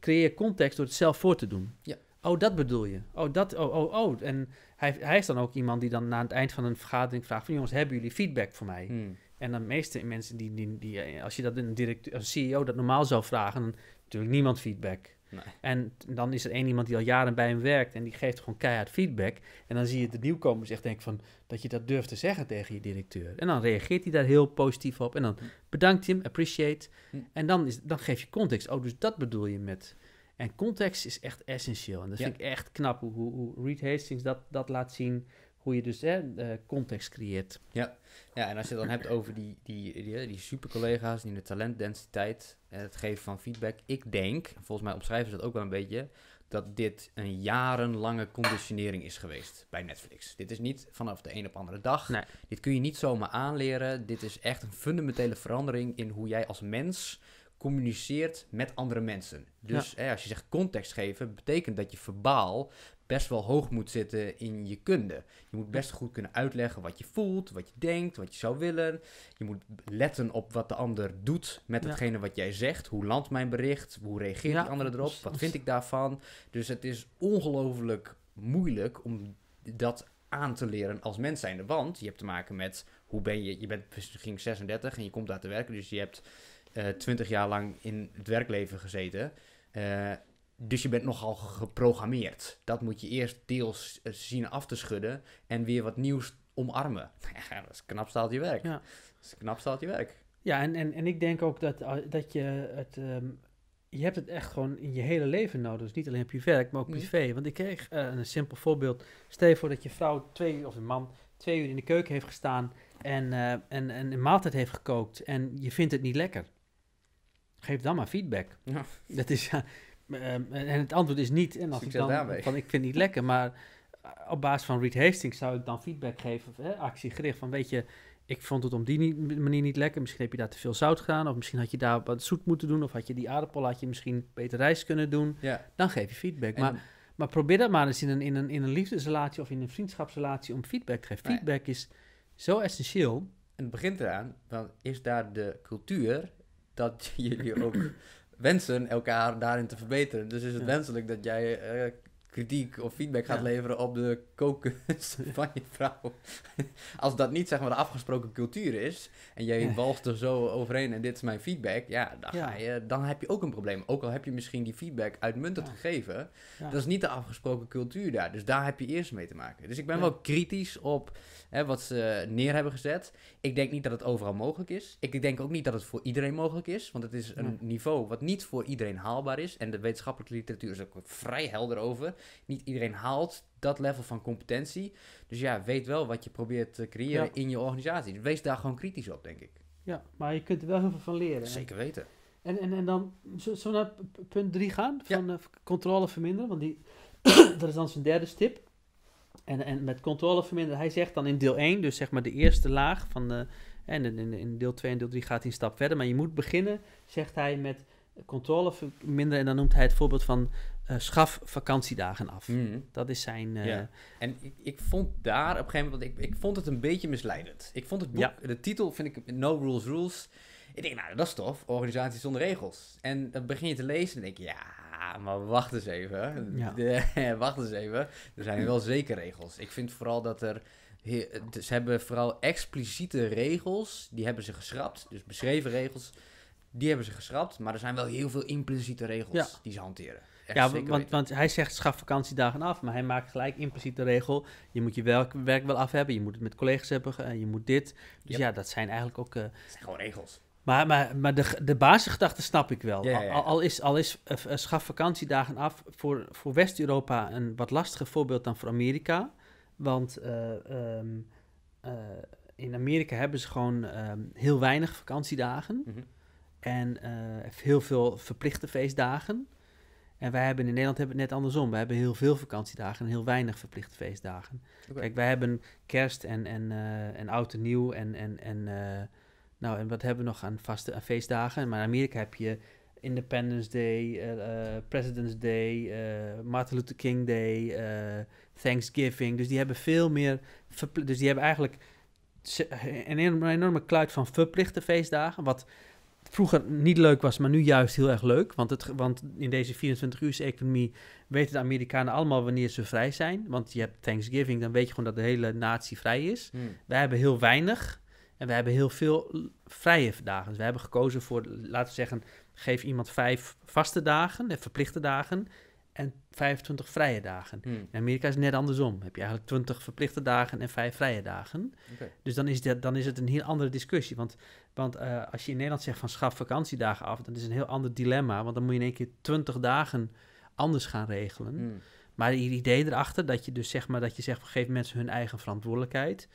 creëer context door het zelf voor te doen. Ja. Oh, dat bedoel je. Oh, dat. Oh, oh, oh. En hij, hij is dan ook iemand die dan na het eind van een vergadering vraagt: van jongens, hebben jullie feedback voor mij? Hmm. En de meeste mensen die, die, die eh, als je dat een, directeur, een CEO dat normaal zou vragen, dan natuurlijk niemand feedback. Nee. En dan is er één iemand die al jaren bij hem werkt en die geeft gewoon keihard feedback. En dan zie je de nieuwkomers echt denken van dat je dat durft te zeggen tegen je directeur. En dan reageert hij daar heel positief op en dan hm. bedankt hij hem, appreciate. Hm. En dan, is, dan geef je context. Oh, dus dat bedoel je met. En context is echt essentieel. En dat vind ik echt knap hoe, hoe Reed Hastings dat, dat laat zien hoe je dus hè, context creëert. Ja. ja, en als je het dan hebt over die, die, die, die supercollega's die de talentdensiteit het geven van feedback. Ik denk, volgens mij omschrijven ze dat ook wel een beetje, dat dit een jarenlange conditionering is geweest bij Netflix. Dit is niet vanaf de een op andere dag. Nee. Dit kun je niet zomaar aanleren. Dit is echt een fundamentele verandering in hoe jij als mens communiceert met andere mensen. Dus hè, als je zegt context geven, betekent dat je verbaal best wel hoog moet zitten in je kunde. Je moet best goed kunnen uitleggen wat je voelt, wat je denkt, wat je zou willen. Je moet letten op wat de ander doet met hetgene wat jij zegt. Hoe landt mijn bericht? Hoe reageert de die erop? Wat vind ik daarvan? Dus het is ongelooflijk moeilijk om dat aan te leren als mens zijnde. Want je hebt te maken met hoe ben je? Je bent misschien dus, 36 en je komt daar te werken. Dus je hebt 20 eh, jaar lang in het werkleven gezeten. Eh, dus je bent nogal geprogrammeerd. Dat moet je eerst deels eh, zien af te schudden en weer wat nieuws omarmen. dat is knap staat je werk. Ja. Dat is knap staat je werk. Ja, en, en, en ik denk ook dat, eh, dat je het. Ehm, je hebt het echt gewoon in je hele leven nodig. Dus niet alleen op je werk, maar ook privé. Want ik kreeg eh, een simpel voorbeeld. Stel je voor dat je vrouw twee uur, of een man twee uur in de keuken heeft gestaan en, en, en een maaltijd heeft gekookt en je vindt het niet lekker. Geef dan maar feedback. Ja. Dat is, ja, eh, en het antwoord is niet. En als ik dan, van, ik vind het niet lekker, maar eh, op basis van Reed Hastings zou ik dan feedback geven, hè, actiegericht, van weet je, ik vond het op die manier niet lekker. Misschien heb je daar te veel zout gedaan, of misschien had je daar wat zoet moeten doen, of had je die aardappel had je misschien beter rijst kunnen doen. Ja. Dan geef je feedback. maar, maar probeer dat maar eens in een, in, een, in een liefdesrelatie of in een vriendschapsrelatie om feedback te geven. Feedback is zo essentieel. En het begint eraan, dan is daar de cultuur dat jullie ook wensen elkaar daarin te verbeteren. Dus is het wenselijk dat jij eh, kritiek of feedback gaat leveren op de kokens van je vrouw. Als dat niet zeg maar de afgesproken cultuur is en jij balst walst er zo overheen en dit is mijn feedback, ja, dan, Ga je, dan heb je ook een probleem. Ook al heb je misschien die feedback uitmuntend gegeven, dat is niet de afgesproken cultuur daar. Dus daar heb je eerst mee te maken. Dus ik ben wel kritisch op hè, wat ze neer hebben gezet. Ik denk niet dat het overal mogelijk is. Ik denk ook niet dat het voor iedereen mogelijk is, want het is een niveau wat niet voor iedereen haalbaar is. En de wetenschappelijke literatuur is ook vrij helder over. Niet iedereen haalt dat level van competentie. Dus ja, weet wel wat je probeert te creëren in je organisatie. Dus wees daar gewoon kritisch op, denk ik. Ja, maar je kunt er wel heel veel van leren. Zeker weten. En, en, en dan zo, we naar punt 3 gaan, van ja. Eh, controle verminderen. Want die, dat is dan zijn derde stip. En, en met controle verminderen, hij zegt dan in deel 1, dus zeg maar de eerste laag van de... En in, in deel 2 en deel 3 gaat hij een stap verder. Maar je moet beginnen, zegt hij, met controle verminderen. En dan noemt hij het voorbeeld van eh, schaf vakantiedagen af. Mhm. Dat is zijn. Eh, ja. En ik, ik, vond daar op een gegeven moment, ik, ik vond het een beetje misleidend. Ik vond het boek, de titel vind ik No Rules Rules. Ik denk, nou, dat is tof, organisatie zonder regels. En dan begin je te lezen en denk je, ja, maar wacht eens even. wacht eens even. Er zijn wel zeker regels. Ik vind vooral dat er. Ze hebben vooral expliciete regels, die hebben ze geschrapt. Dus beschreven regels, die hebben ze geschrapt. Maar er zijn wel heel veel impliciete regels die ze hanteren ja, want, want, hij zegt schaf vakantiedagen af, maar hij maakt gelijk impliciet de regel: je moet je werk, werk wel af hebben, je moet het met collega's hebben, je moet dit. Dus ja, dat zijn eigenlijk ook. Uh, eh, dat zijn gewoon regels. Maar, maar, maar de, de basisgedachte snap ik wel. Al, is, al is eh, eh, schaf vakantiedagen af voor, voor West-Europa een wat lastiger voorbeeld dan voor Amerika. Want ehm, in Amerika hebben ze gewoon ehm, heel weinig vakantiedagen. Mhm. En heel veel verplichte feestdagen. En wij hebben in Nederland hebben het net andersom. We hebben heel veel vakantiedagen en heel weinig verplichte feestdagen. Kijk, wij hebben kerst en, en, eh, en oud en nieuw en, en, en, eh, nou, en wat hebben we nog aan vaste feestdagen? Maar in Amerika heb je Independence Day, eh, President's Day, Martin Luther King Day, Thanksgiving. Dus die hebben veel meer, dus die hebben eigenlijk een enorme kluit van verplichte feestdagen, wat vroeger niet leuk was, maar nu juist heel erg leuk. Want, het, want in deze 24-uurs-economie weten de Amerikanen allemaal wanneer ze vrij zijn. Want je hebt Thanksgiving, dan weet je gewoon dat de hele natie vrij is. Hmm. Wij hebben heel weinig en we hebben heel veel vrije dagen. Dus we hebben gekozen voor, laten we zeggen, geef iemand vijf vaste dagen, eh, verplichte dagen en 25 vrije dagen. Hmm. In Amerika is het net andersom. Heb je eigenlijk 20 verplichte dagen en 5 vrije dagen. Dus dan is, dat, dan is het een heel andere discussie. Want want eh, als je in Nederland zegt van schaf vakantiedagen af, dan is een heel ander dilemma. Want dan moet je in één keer 20 dagen anders gaan regelen. Hmm. Maar het idee erachter dat je dus zeg maar dat je zegt, geef mensen hun eigen verantwoordelijkheid.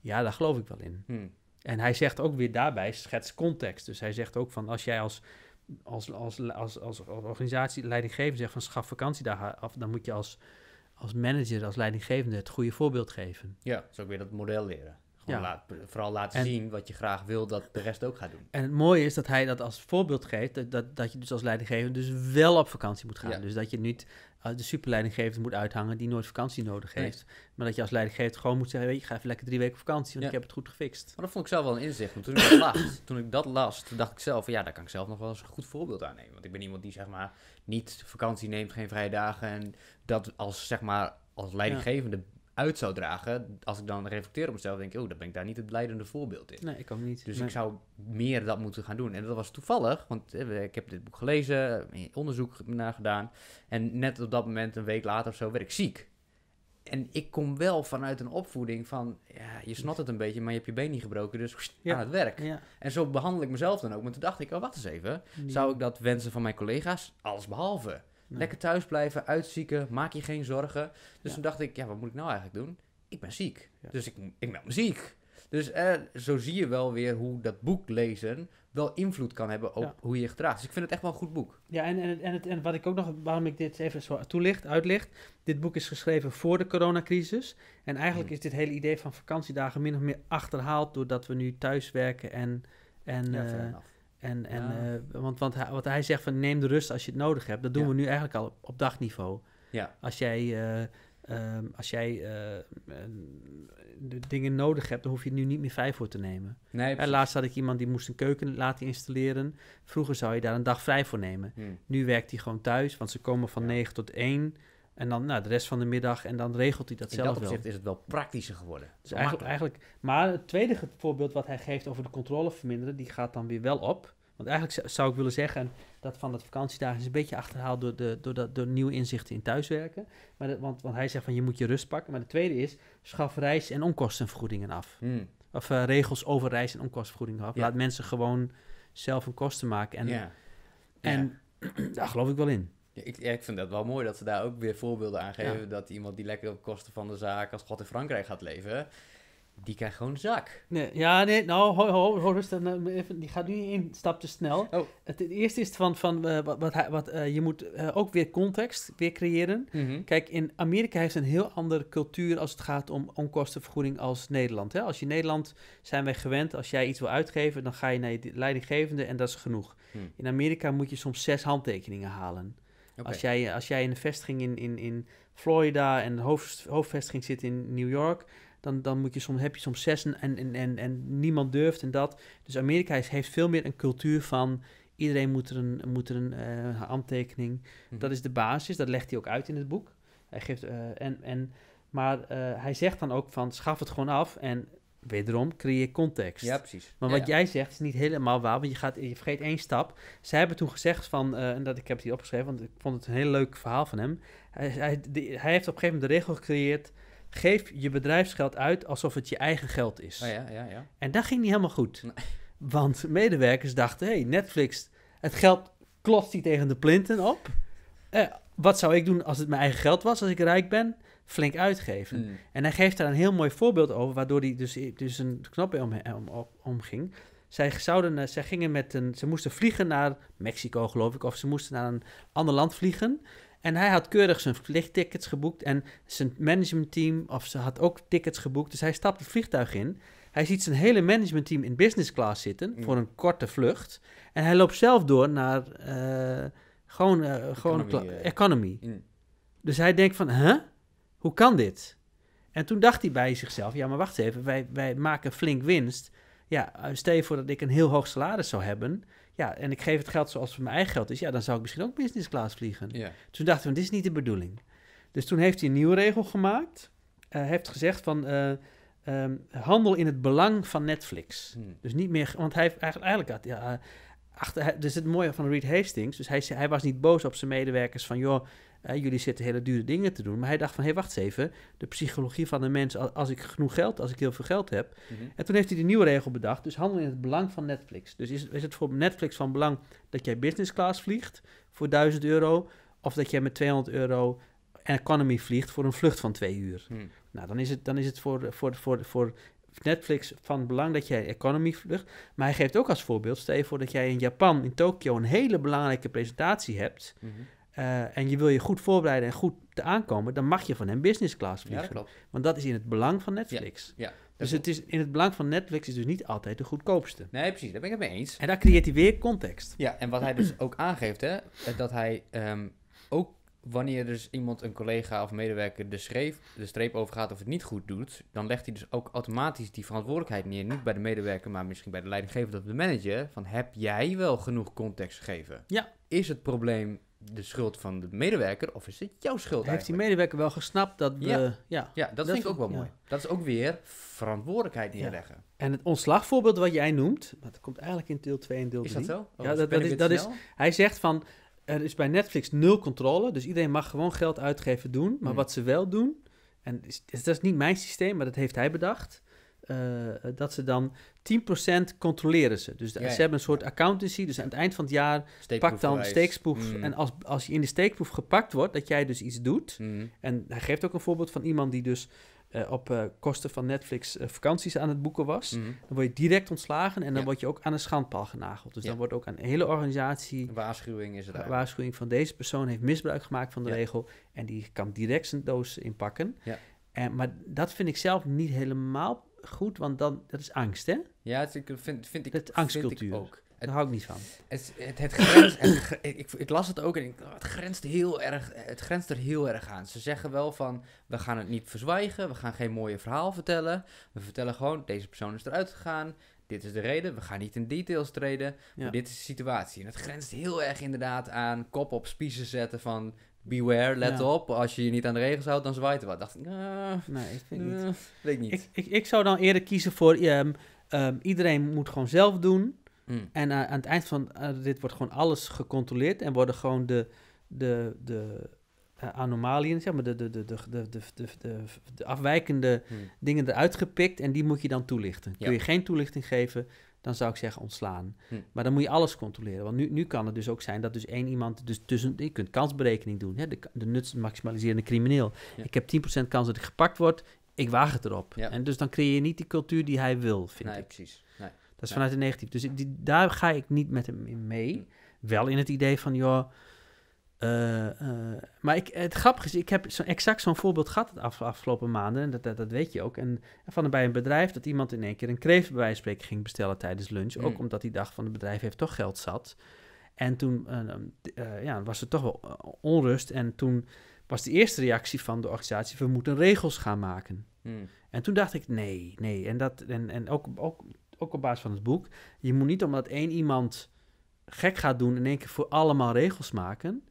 Ja, daar geloof ik wel in. Hmm. En hij zegt ook weer daarbij, schets context. Dus hij zegt ook van als jij als, als, als, als, als, organisatie leidinggevende zegt van schaf vakantiedagen af, dan moet je als, als manager, als leidinggevende het goede voorbeeld geven. Ja, dus ook weer dat model leren ja. laat, vooral laten zien wat je graag wil dat de rest ook gaat doen. En het mooie is dat hij dat als voorbeeld geeft, dat, dat, dat je dus als leidinggevende dus wel op vakantie moet gaan. Dus dat je niet uh, de superleidinggever moet uithangen die nooit vakantie nodig heeft. Maar dat je als leidinggever gewoon moet zeggen, weet je, ga even lekker drie weken vakantie, want ik heb het goed gefixt. Maar dat vond ik zelf wel een inzicht. Want toen ik dat las, toen ik dat las, toen dacht ik zelf, ja, daar kan ik zelf nog wel eens een goed voorbeeld aan nemen. Want ik ben iemand die, zeg maar, niet vakantie neemt, geen vrije dagen en dat als, zeg maar, als leidinggevende uit zou dragen, als ik dan reflecteer op mezelf, denk ik, oh, dan ben ik daar niet het leidende voorbeeld in. Nee, ik kan niet. Dus ik zou meer dat moeten gaan doen. En dat was toevallig, want eh, ik heb dit boek gelezen, eh, onderzoek naar gedaan. En net op dat moment, een week later of zo, werd ik ziek. En ik kom wel vanuit een opvoeding van, ja, je snapt het een beetje, maar je hebt je been niet gebroken, dus wst, aan het werk. En zo behandel ik mezelf dan ook. Maar toen dacht ik, oh, wacht eens even. Zou ik dat wensen van mijn collega's? Alles behalve. Lekker thuis blijven, uitzieken, maak je geen zorgen. Dus toen dacht ik, ja, wat moet ik nou eigenlijk doen? Ik ben ziek. Dus ik, ik ben ziek. Dus eh, zo zie je wel weer hoe dat boek lezen wel invloed kan hebben op hoe je je gedraagt. Dus ik vind het echt wel een goed boek. Ja, en, en, en, en wat ik ook nog, waarom ik dit even zo toelicht, uitlicht. Dit boek is geschreven voor de coronacrisis. En eigenlijk hmm. is dit hele idee van vakantiedagen min of meer achterhaald doordat we nu thuis werken en, en eh, en, en, eh, want want hij, wat hij zegt van neem de rust als je het nodig hebt, dat doen we nu eigenlijk al op, dagniveau. Ja. Als jij, eh, ehm, als jij de eh, dingen nodig hebt, dan hoef je het nu niet meer vrij voor te nemen. Nee, laatst had ik iemand die moest een keuken laten installeren. Vroeger zou je daar een dag vrij voor nemen. Hmm. Nu werkt hij gewoon thuis, want ze komen van 9 tot 1. En dan nou, de rest van de middag en dan regelt hij dat In zelf dat opzicht is het wel praktischer geworden. Dus eigenlijk, eigenlijk, maar het tweede voorbeeld wat hij geeft over de controle verminderen, die gaat dan weer wel op. Want eigenlijk zou ik willen zeggen dat van dat vakantiedagen is een beetje achterhaald door, de, door, dat, door nieuwe inzichten in thuiswerken. Maar dat, want, want hij zegt van je moet je rust pakken. Maar de tweede is, schaf reis- en onkostenvergoedingen af. Hmm. Of eh, regels over reis- en onkostenvergoedingen af. Laat mensen gewoon zelf hun kosten maken. En, ja. en ja. daar geloof ik wel in. Ja, ik, ik vind dat wel mooi dat ze daar ook weer voorbeelden aan geven. Dat iemand die lekker op kosten van de zaak als God in Frankrijk gaat leven, die krijgt gewoon zak. Nee, ja, nee, nou, hoor ho, ho rustig. Nou, die gaat nu een stap te snel. Oh. Het, eerste is van, van eh, wat, wat, eh, je moet eh, ook weer context weer creëren. Mhm. Kijk, in Amerika heeft een heel andere cultuur als het gaat om onkostenvergoeding als Nederland. Hè? Als je in Nederland zijn wij gewend, als jij iets wil uitgeven, dan ga je naar je leidinggevende en dat is genoeg. Hmm. In Amerika moet je soms zes handtekeningen halen. Als, jij, als jij in een vestiging in, in, in Florida en een hoofd, hoofdvestiging zit in New York, dan, dan moet je soms, heb je soms zes en, en, en, en niemand durft en dat. Dus Amerika heeft veel meer een cultuur van iedereen moet er een, moet er een uh, handtekening. Mhm. Dat is de basis, dat legt hij ook uit in het boek. Hij geeft, eh, en, en, maar eh, hij zegt dan ook van schaf het gewoon af en wederom creëer context. Ja, precies. Maar wat jij zegt is niet helemaal waar, want je, gaat, je vergeet één stap. Ze hebben toen gezegd van, eh, en dat ik heb die hier opgeschreven, want ik vond het een heel leuk verhaal van hem. Hij, hij, hij heeft op een gegeven moment de regel gecreëerd, geef je bedrijfsgeld uit alsof het je eigen geld is. Oh, ja, ja, ja. En dat ging niet helemaal goed. Want medewerkers dachten, hey, Netflix, het geld klopt die tegen de plinten op. Eh, wat zou ik doen als het mijn eigen geld was, als ik rijk ben? flink uitgeven. Hmm. En hij geeft daar een heel mooi voorbeeld over, waardoor hij dus, dus een knop om, om, om ging. Zij, zouden, eh, zij gingen met een, ze moesten vliegen naar Mexico, geloof ik, of ze moesten naar een ander land vliegen. En hij had keurig zijn vliegtickets geboekt en zijn managementteam, of ze had ook tickets geboekt. Dus hij stapt het vliegtuig in. Hij ziet zijn hele managementteam in business class zitten hmm. voor een korte vlucht. En hij loopt zelf door naar eh, gewoon, eh, economy, gewoon economy. Hmm. Dus hij denkt van, hè? Hoe kan dit? En toen dacht hij bij zichzelf, ja maar wacht even, wij, wij maken flink winst. Ja, eh, stel je voor dat ik een heel hoog salaris zou hebben. Ja, en ik geef het geld zoals het mijn eigen geld is. Ja, dan zou ik misschien ook business class vliegen. Ja. Toen dachten we, dit is niet de bedoeling. Dus toen heeft hij een nieuwe regel gemaakt. Uh, heeft gezegd van eh, ehm, handel in het belang van Netflix. Hmm. Dus niet meer, want hij heeft eigenlijk, eigenlijk ja, achter, dus het mooie van Reed Hastings, dus hij, hij was niet boos op zijn medewerkers van, joh, jullie zitten hele dure dingen te doen. Maar hij dacht van, hé, hey, wacht eens even. De psychologie van de mens, als, ik genoeg geld, als ik heel veel geld heb. Mhm. En toen heeft hij de nieuwe regel bedacht. Dus handel in het belang van Netflix. Dus is, is het voor Netflix van belang dat jij business class vliegt voor 1000 euro... of dat jij met 200 euro economy vliegt voor een vlucht van twee uur? Hmm. Nou, dan is het, dan is het voor, voor, voor, voor Netflix van belang dat jij economy vlucht. Maar hij geeft ook als voorbeeld, stel voor dat jij in Japan, in Tokio, een hele belangrijke presentatie hebt... Mhm. Eh, en je wil je goed voorbereiden en goed te aankomen, dan mag je van hem business class vliegen. klopt. Want dat is in het belang van Netflix. Ja, dus het is in het belang van Netflix is dus niet altijd de goedkoopste. Nee, precies, daar ben ik het mee eens. En daar creëert hij weer context. Ja, en wat hij dus ook aangeeft, hè, eh, dat hij ehm, ook wanneer dus iemand, een collega of medewerker, de, schreef, de streep over gaat of het niet goed doet, dan legt hij dus ook automatisch die verantwoordelijkheid neer. Niet bij de medewerker, maar misschien bij de leidinggever of de manager. Van heb jij wel genoeg context gegeven? Ja. Is het probleem de schuld van de medewerker of is het jouw schuld Heeft die medewerker wel gesnapt dat Ja, ja. ja dat, vind ik ook wel mooi. Dat is ook weer verantwoordelijkheid neerleggen. En het ontslagvoorbeeld wat jij noemt, dat komt eigenlijk in deel 2 en deel 3. Is dat zo? Oh, ja, dus dat, is, dat is, hij zegt van, er is bij Netflix nul controle, dus iedereen mag gewoon geld uitgeven doen, maar wat ze wel doen, en is, dat is niet mijn systeem, maar dat heeft hij bedacht eh, eh, dat ze dan 10% controleren ze. Dus ze hebben een soort accountancy. Dus aan het eind van het jaar pakt dan steekproef. Mm. En als, als je in de steekproef gepakt wordt, dat jij dus iets doet. Mm. En hij geeft ook een voorbeeld van iemand die dus eh, op kosten van Netflix vakanties aan het boeken was. Mm. Dan word je direct ontslagen en dan word je ook aan een schandpaal genageld. Dus dan wordt ook aan een hele organisatie... Een waarschuwing is het eigenlijk. waarschuwing van deze persoon heeft misbruik gemaakt van de regel. En die kan direct zijn doos inpakken. Ja. En, maar dat vind ik zelf niet helemaal goed, want dan, dat is angst, hè? Ja, dat vind, vind ik, dat angstcultuur. ook. Het, Daar hou ik niet van. Het, het, het grenst ik, ik, las het ook en ik, het, grenst heel erg, het grenst er heel erg aan. Ze zeggen wel van, we gaan het niet verzwijgen, we gaan geen mooie verhaal vertellen. We vertellen gewoon, deze persoon is eruit gegaan, dit is de reden, we gaan niet in details treden, maar dit is de situatie. En het grenst heel erg inderdaad aan kop op spiezen zetten van, beware, let op. Als je je niet aan de regels houdt, dan zwaait er wat. Dacht ik, nee, ik vind niet. Eh, weet ik niet. Ik, ik, ik, zou dan eerder kiezen voor ehm, ehm, iedereen moet gewoon zelf doen. Hmm. En eh, aan het eind van eh, dit wordt gewoon alles gecontroleerd en worden gewoon de, de, de anomalieën, zeg maar, de, de, de, de, de, de, de, afwijkende hmm. dingen eruit gepikt en die moet je dan toelichten. Kun je geen toelichting geven, dan zou ik zeggen ontslaan. Hm. Maar dan moet je alles controleren. Want nu, nu kan het dus ook zijn dat dus één iemand... Dus tussen, je kunt kansberekening doen. Hè? De, de nutsmaximaliserende crimineel. Ik heb 10% kans dat ik gepakt word. Ik waag het erop. En dus dan creëer je niet die cultuur die hij wil, vind nee, ik. precies. Nee. Dat is vanuit de negatief. Dus die, daar ga ik niet met hem mee. Hm. Wel in het idee van, joh eh, eh, maar ik, het grappige is, ik heb zo, exact zo'n voorbeeld gehad de afgelopen maanden. En dat, dat, weet je ook. En van bij een bedrijf dat iemand in één keer een kreeft bij wijze spreken ging bestellen tijdens lunch. Mm. Ook omdat die dag van het bedrijf heeft toch geld zat. En toen eh, ja, was er toch wel onrust. En toen was de eerste reactie van de organisatie: we moeten regels gaan maken. Mm. En toen dacht ik: nee, nee. En, dat, en, en ook, ook, ook op basis van het boek: je moet niet omdat één iemand gek gaat doen, in één keer voor allemaal regels maken.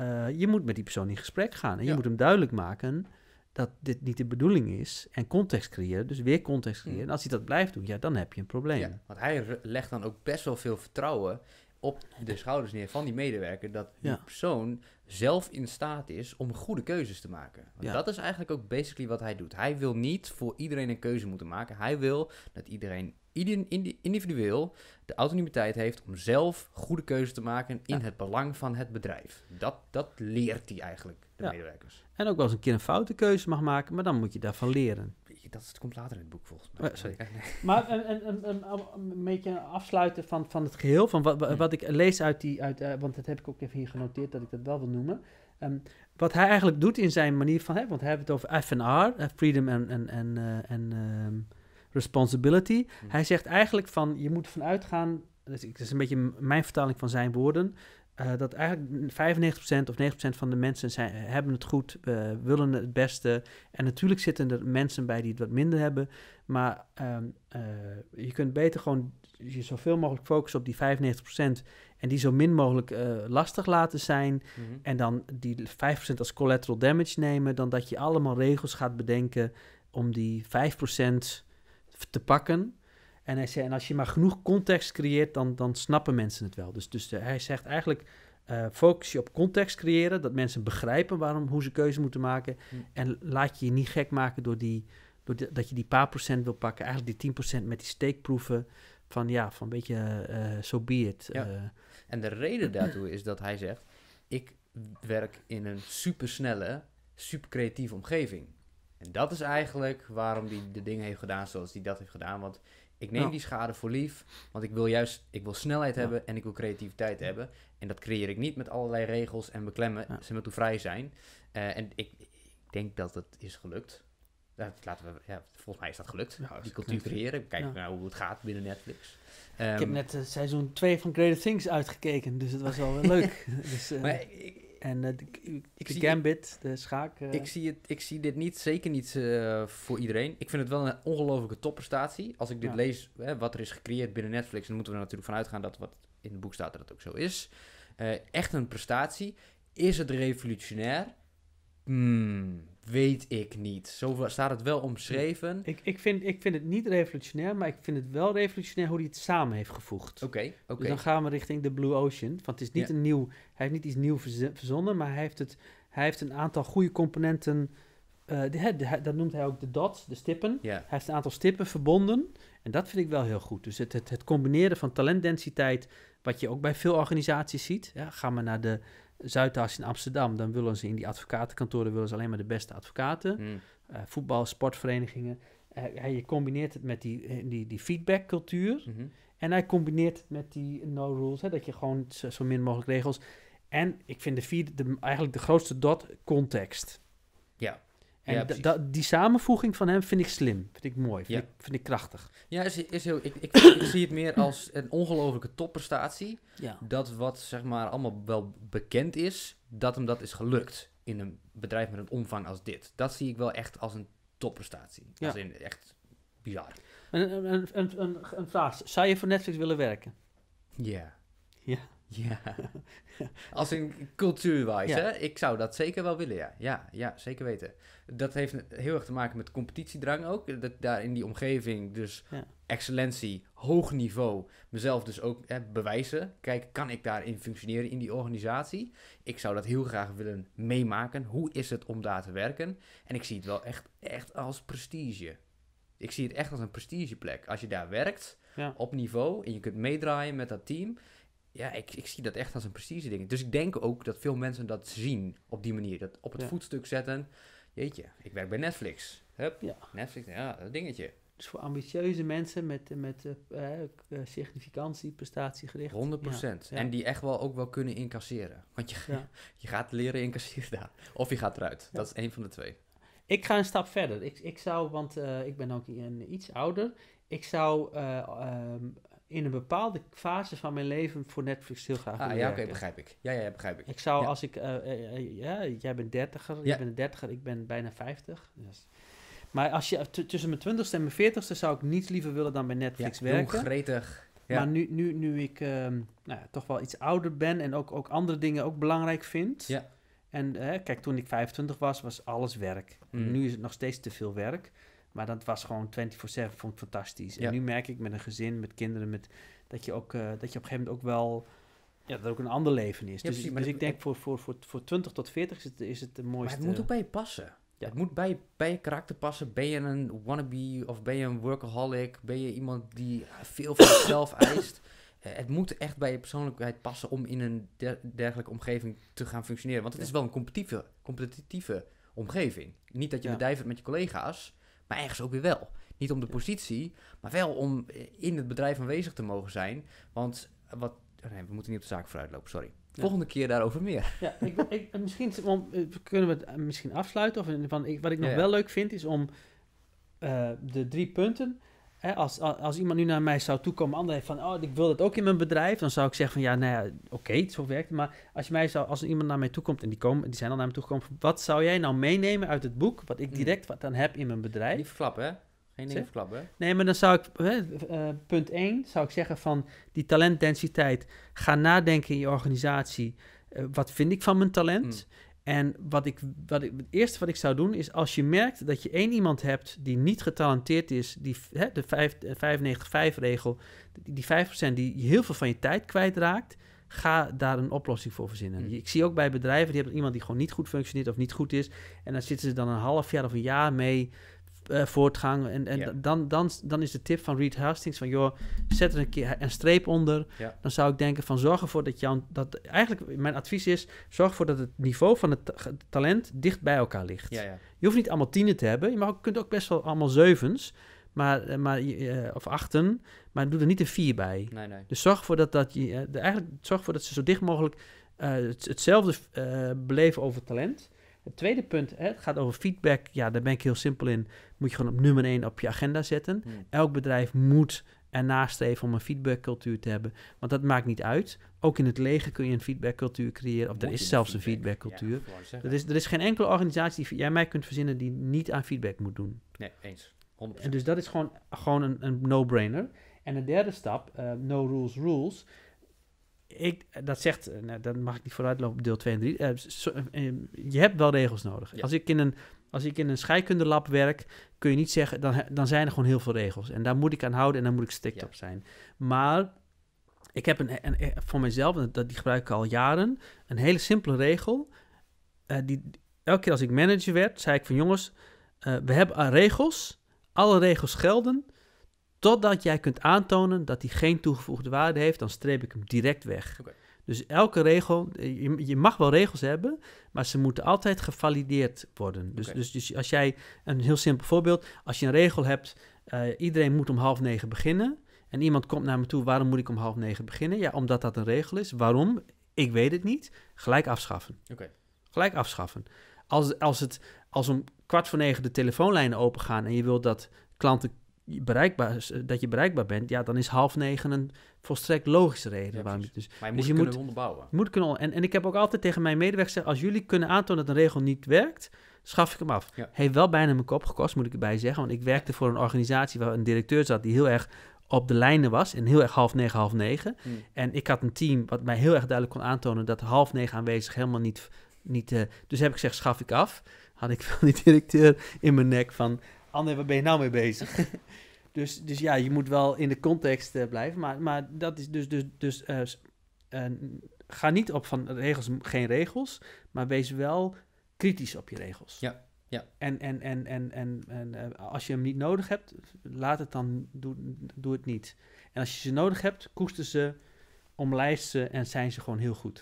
Eh, je moet met die persoon in gesprek gaan. En je moet hem duidelijk maken dat dit niet de bedoeling is. En context creëren, dus weer context creëren. Mm. En als hij dat blijft doen, ja, dan heb je een probleem. want hij legt dan ook best wel veel vertrouwen op de schouders neer van die medewerker... dat die persoon zelf in staat is om goede keuzes te maken. Want dat is eigenlijk ook basically wat hij doet. Hij wil niet voor iedereen een keuze moeten maken. Hij wil dat iedereen individueel de autonomiteit heeft om zelf goede keuzes te maken in het belang van het bedrijf. Dat, dat leert hij eigenlijk, de medewerkers. En ook wel eens een keer een foute keuze mag maken, maar dan moet je daarvan leren. Dat komt later in het boek volgens mij. Oh, sorry. Maar een, een, een, een, beetje afsluiten van, van het geheel, van wat, wat ik lees uit die, uit, eh, want dat heb ik ook even hier genoteerd dat ik dat wel wil noemen. Ehm, wat hij eigenlijk doet in zijn manier van, hè, want hij heeft het over FNR, eh, Freedom en, en, en, eh, en ehm, responsibility. Mhm. Hij zegt eigenlijk van je moet ervan uitgaan, dat dus is een beetje mijn vertaling van zijn woorden, eh, dat eigenlijk 95% of 90% van de mensen zijn, hebben het goed, eh, willen het beste. En natuurlijk zitten er mensen bij die het wat minder hebben. Maar ehm, eh, je kunt beter gewoon je zoveel mogelijk focussen op die 95% en die zo min mogelijk lastig laten zijn. Mhm. En dan die 5% als collateral damage nemen, dan dat je allemaal regels gaat bedenken om die 5% te pakken. En hij zegt en als je maar genoeg context creëert, dan, dan snappen mensen het wel. Dus, dus eh, hij zegt eigenlijk, eh, focus je op context creëren, dat mensen begrijpen waarom, hoe ze keuze moeten maken. Hm. En laat je je niet gek maken door, die, door dat je die paar procent wil pakken, eigenlijk die 10% met die steekproeven van ja, van een beetje eh, zo uh, so be it. en de reden daartoe is dat hij zegt, ik werk in een supersnelle, super creatieve omgeving. En dat is eigenlijk waarom hij de dingen heeft gedaan zoals hij dat heeft gedaan. Want ik neem die schade voor lief, want ik wil juist ik wil snelheid hebben en ik wil creativiteit hebben. En dat creëer ik niet met allerlei regels en beklemmen. Ze moeten vrij zijn. Eh, en ik, ik, denk dat het is gelukt. laten we, volgens mij is dat gelukt. die cultuur creëren. Kijk nou hoe het gaat binnen Netflix. ik heb ehm, net eh, seizoen 2 van Creative Things uitgekeken, dus het was wel leuk. dus, eh, maar ik, en eh, ik de gambit, de schaak. Eh. Ik, zie het, ik zie dit niet, zeker niet eh, voor iedereen. Ik vind het wel een ongelofelijke topprestatie. Als ik dit lees, hè, wat er is gecreëerd binnen Netflix, dan moeten we er natuurlijk vanuit gaan dat wat in het boek staat, dat het ook zo is. echt een prestatie. Is het revolutionair? Hmm, weet ik niet. Zo staat het wel omschreven. Ik, ik, vind, ik vind het niet revolutionair, maar ik vind het wel revolutionair hoe hij het samen heeft gevoegd. Oké, dus oké. Dus dan gaan we richting de Blue Ocean. Want het is niet een nieuw, hij heeft niet iets nieuw verzonnen, maar hij heeft, het, hij heeft een aantal goede componenten. Uh, de, de, dat noemt hij ook de dots, de stippen. Ja. Hij heeft een aantal stippen verbonden. En dat vind ik wel heel goed. Dus het, het, het combineren van talentdensiteit, wat je ook bij veel organisaties ziet. Ja, gaan we naar de Zuidas in Amsterdam, dan willen ze in die advocatenkantoren willen ze alleen maar de beste advocaten. Hmm. Eh, voetbal, sportverenigingen. Uh, je combineert het met die, eh, die, die feedbackcultuur. Mhm. En hij combineert het met die no rules, hè, dat je gewoon zo, min mogelijk regels. En ik vind de vierde, de, eigenlijk de grootste dot, context. Ja. En ja, die samenvoeging van hem vind ik slim. Vind ik mooi. Vind, ik, krachtig. Ja, is, is heel, ik, ik, zie het meer als een ongelofelijke topprestatie. Dat wat zeg maar allemaal wel bekend is, dat hem dat is gelukt in een bedrijf met een omvang als dit. Dat zie ik wel echt als een topprestatie. Ja. Als echt bizar. Een, een, een, een, vraag. Zou je voor Netflix willen werken? Ja. Ja. Ja, als een cultuurwijze. Ik zou dat zeker wel willen, ja. ja. Ja, zeker weten. Dat heeft heel erg te maken met competitiedrang ook. Dat daar in die omgeving dus excellentie, hoog niveau, mezelf dus ook hè, bewijzen. Kijk, kan ik daarin functioneren in die organisatie? Ik zou dat heel graag willen meemaken. Hoe is het om daar te werken? En ik zie het wel echt, echt als prestige. Ik zie het echt als een prestigeplek. Als je daar werkt, op niveau, en je kunt meedraaien met dat team ja, ik, ik zie dat echt als een precieze ding. Dus ik denk ook dat veel mensen dat zien op die manier. Dat op het voetstuk zetten. Jeetje, ik werk bij Netflix. Hup, ja. Netflix, ja, dat dingetje. Dus voor ambitieuze mensen met, met uh, significantie, prestatiegericht. 100 En die echt wel ook wel kunnen incasseren. Want je, je gaat leren incasseren daar. Of je gaat eruit. Dat is één van de twee. Ik ga een stap verder. Ik, ik zou, want ik ben ook een, iets ouder. Ik zou ehm, in een bepaalde fase van mijn leven voor Netflix heel graag ah, ja, oké, begrijp ik. Ja, ja, begrijp ik. Ik zou als ik... Eh, eh, eh, ja, jij bent dertiger, ja. jij bent een dertiger, ik ben bijna vijftig. Maar als je tussen mijn twintigste en mijn veertigste zou ik niets liever willen dan bij Netflix ja, werken. Ja, gretig. Ja. Maar nu, nu, nu ik ehm, nou toch wel iets ouder ben en ook, ook andere dingen ook belangrijk vind... Ja. En kijk, toen ik 25 was, was alles werk. Mm. Nu is het nog steeds te veel werk. Maar dat was gewoon 24-7, vond ik fantastisch. En nu merk ik met een gezin, met kinderen, met, dat, je ook, eh, dat je op een gegeven moment ook wel... Ja, dat er ook een ander leven is. Ja, dus, dus ik denk voor, voor, voor, voor 20 tot 40 is het, is het de mooiste... Maar het moet ook bij je passen. Ja. Het moet bij je, bij je karakter passen. Ben je een wannabe of ben je een workaholic? Ben je iemand die veel van jezelf eist? Eh, het moet echt bij je persoonlijkheid passen om in een dergelijke omgeving te gaan functioneren. Want het is wel een competitieve, competitieve omgeving. Niet dat je ja. met je collega's, maar ergens ook weer wel. Niet om de positie, maar wel om eh, in het bedrijf aanwezig te mogen zijn. Want eh, wat, oh nee, we moeten niet op de zaak vooruitlopen, sorry. Volgende keer daarover meer. Ja, ik, ik, misschien eh, kunnen we het misschien afsluiten. Of, van, ik, wat ik nog wel leuk vind is om de drie punten Hè, als, als iemand nu naar mij zou toekomen, ander van, oh, ik wil dat ook in mijn bedrijf, dan zou ik zeggen van, ja, nou ja, oké, zo werkt het. Maar als, je mij zou, als iemand naar mij toekomt, en die, komen, die zijn al naar me toegekomen, wat zou jij nou meenemen uit het boek, wat ik hmm. direct wat dan heb in mijn bedrijf? Niet verklappen, hè? Geen verklappen, Nee, maar dan zou ik, hè, eh, punt 1, zou ik zeggen van, die talentdensiteit, ga nadenken in je organisatie, eh, wat vind ik van mijn talent? Hmm. En wat ik, wat ik, het eerste wat ik zou doen is als je merkt dat je één iemand hebt die niet getalenteerd is, die, hè, de 95-5-regel, eh, die 5% die heel veel van je tijd kwijtraakt, ga daar een oplossing voor verzinnen. Mm. Ik zie ook bij bedrijven, die hebben iemand die gewoon niet goed functioneert of niet goed is, en dan zitten ze dan een half jaar of een jaar mee eh, voortgang. En, en dan, dan, dan is de tip van Reed Hastings van... joh, zet er een keer een streep onder. Dan zou ik denken van zorg ervoor dat jouw... Dat, eigenlijk mijn advies is... zorg ervoor dat het niveau van het talent dicht bij elkaar ligt. je hoeft niet allemaal tienen te hebben. Je mag ook, kunt ook best wel allemaal zevens... Maar, eh, maar, eh, of achten, maar doe er niet een vier bij. Nee, nee. Dus zorg ervoor dat, dat, je, de, eigenlijk zorg ervoor dat ze zo dicht mogelijk hetzelfde beleven over talent. Het tweede punt, hè, het gaat over feedback. Ja, daar ben ik heel simpel in. Moet je gewoon op nummer één op je agenda zetten. Hmm. Elk bedrijf moet ernaast streven om een feedbackcultuur te hebben. Want dat maakt niet uit. Ook in het leger kun je een feedbackcultuur creëren. Of er is zelfs een feedbackcultuur. er, is, er is geen enkele organisatie die jij mij kunt verzinnen die niet aan feedback moet doen. Nee, eens. En dus dat is gewoon, gewoon een, no-brainer. En de derde stap, eh, no rules rules ik, dat zegt, eh, nou, dat mag ik niet vooruitlopen, deel 2 en 3. Eh, eh, je hebt wel regels nodig. Als, ik in een, als ik in een scheikundelab werk, kun je niet zeggen, dan, dan zijn er gewoon heel veel regels. En daar moet ik aan houden en daar moet ik strikt op zijn. Maar ik heb een, een, voor mezelf, dat, die gebruik ik al jaren, een hele simpele regel. die, elke keer als ik manager werd, zei ik van jongens, we hebben regels, alle regels gelden. Totdat jij kunt aantonen dat die geen toegevoegde waarde heeft, dan streep ik hem direct weg. Dus elke regel, je, mag wel regels hebben, maar ze moeten altijd gevalideerd worden. Dus, dus, dus, als jij, een heel simpel voorbeeld, als je een regel hebt, eh, iedereen moet om half negen beginnen. En iemand komt naar me toe, waarom moet ik om half negen beginnen? Ja, omdat dat een regel is. Waarom? Ik weet het niet. Gelijk afschaffen. Oké. Gelijk afschaffen. Als, als, het, als om kwart voor negen de telefoonlijnen open gaan en je wilt dat klanten bereikbaar, eh, dat je bereikbaar bent, ja, dan is half negen een volstrekt logische reden. dus, maar je dus moet je kunnen moet, onderbouwen. Moet kunnen, en, en ik heb ook altijd tegen mijn medewerkers gezegd, als jullie kunnen aantonen dat een regel niet werkt, schaf ik hem af. Heeft wel bijna mijn kop gekost, moet ik erbij zeggen. Want ik werkte voor een organisatie waar een directeur zat die heel erg op de lijnen was en heel erg half negen, half negen. Hmm. En ik had een team wat mij heel erg duidelijk kon aantonen dat half negen aanwezig helemaal niet... niet eh, dus heb ik gezegd, schaf ik af. Had ik wel die directeur in mijn nek van André, waar ben je nou mee bezig? dus, dus ja, je moet wel in de context eh, blijven. Maar, maar dat is dus. dus, dus eh, eh, ga niet op van regels, geen regels. Maar wees wel kritisch op je regels. Ja. Ja. En, en, en, en, en, en als je hem niet nodig hebt, laat het dan, doe, doe het niet. En als je ze nodig hebt, koester ze, omlijst ze en zijn ze gewoon heel goed.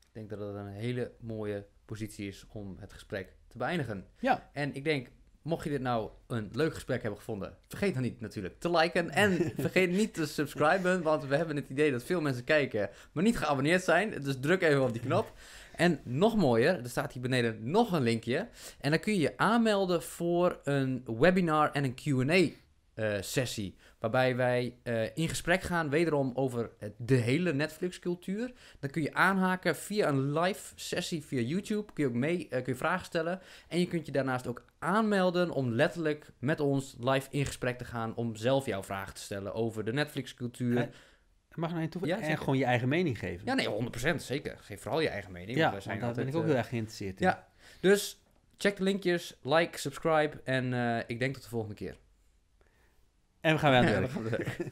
Ik denk dat dat een hele mooie positie is om het gesprek te beëindigen. Ja. En ik denk, Mocht je dit nou een leuk gesprek hebben gevonden, vergeet dan niet natuurlijk te liken. En vergeet niet te subscriben, want we hebben het idee dat veel mensen kijken, maar niet geabonneerd zijn. Dus druk even op die knop. En nog mooier, er staat hier beneden nog een linkje. En dan kun je je aanmelden voor een webinar en een QA-sessie. Waarbij wij eh, in gesprek gaan, wederom over eh, de hele Netflix-cultuur. Dan kun je aanhaken via een live sessie via YouTube. Kun je ook mee, eh, kun je vragen stellen. En je kunt je daarnaast ook aanmelden om letterlijk met ons live in gesprek te gaan. Om zelf jouw vragen te stellen over de Netflix-cultuur. Mag naar je toe ja, en gewoon je eigen mening geven. Ja, nee, 100% zeker. Geef vooral je eigen mening. Ja, daar ben ik ook heel erg geïnteresseerd in. Ja, dus check de linkjes, like, subscribe en ik denk tot de volgende keer. En we gaan weer aan het werk.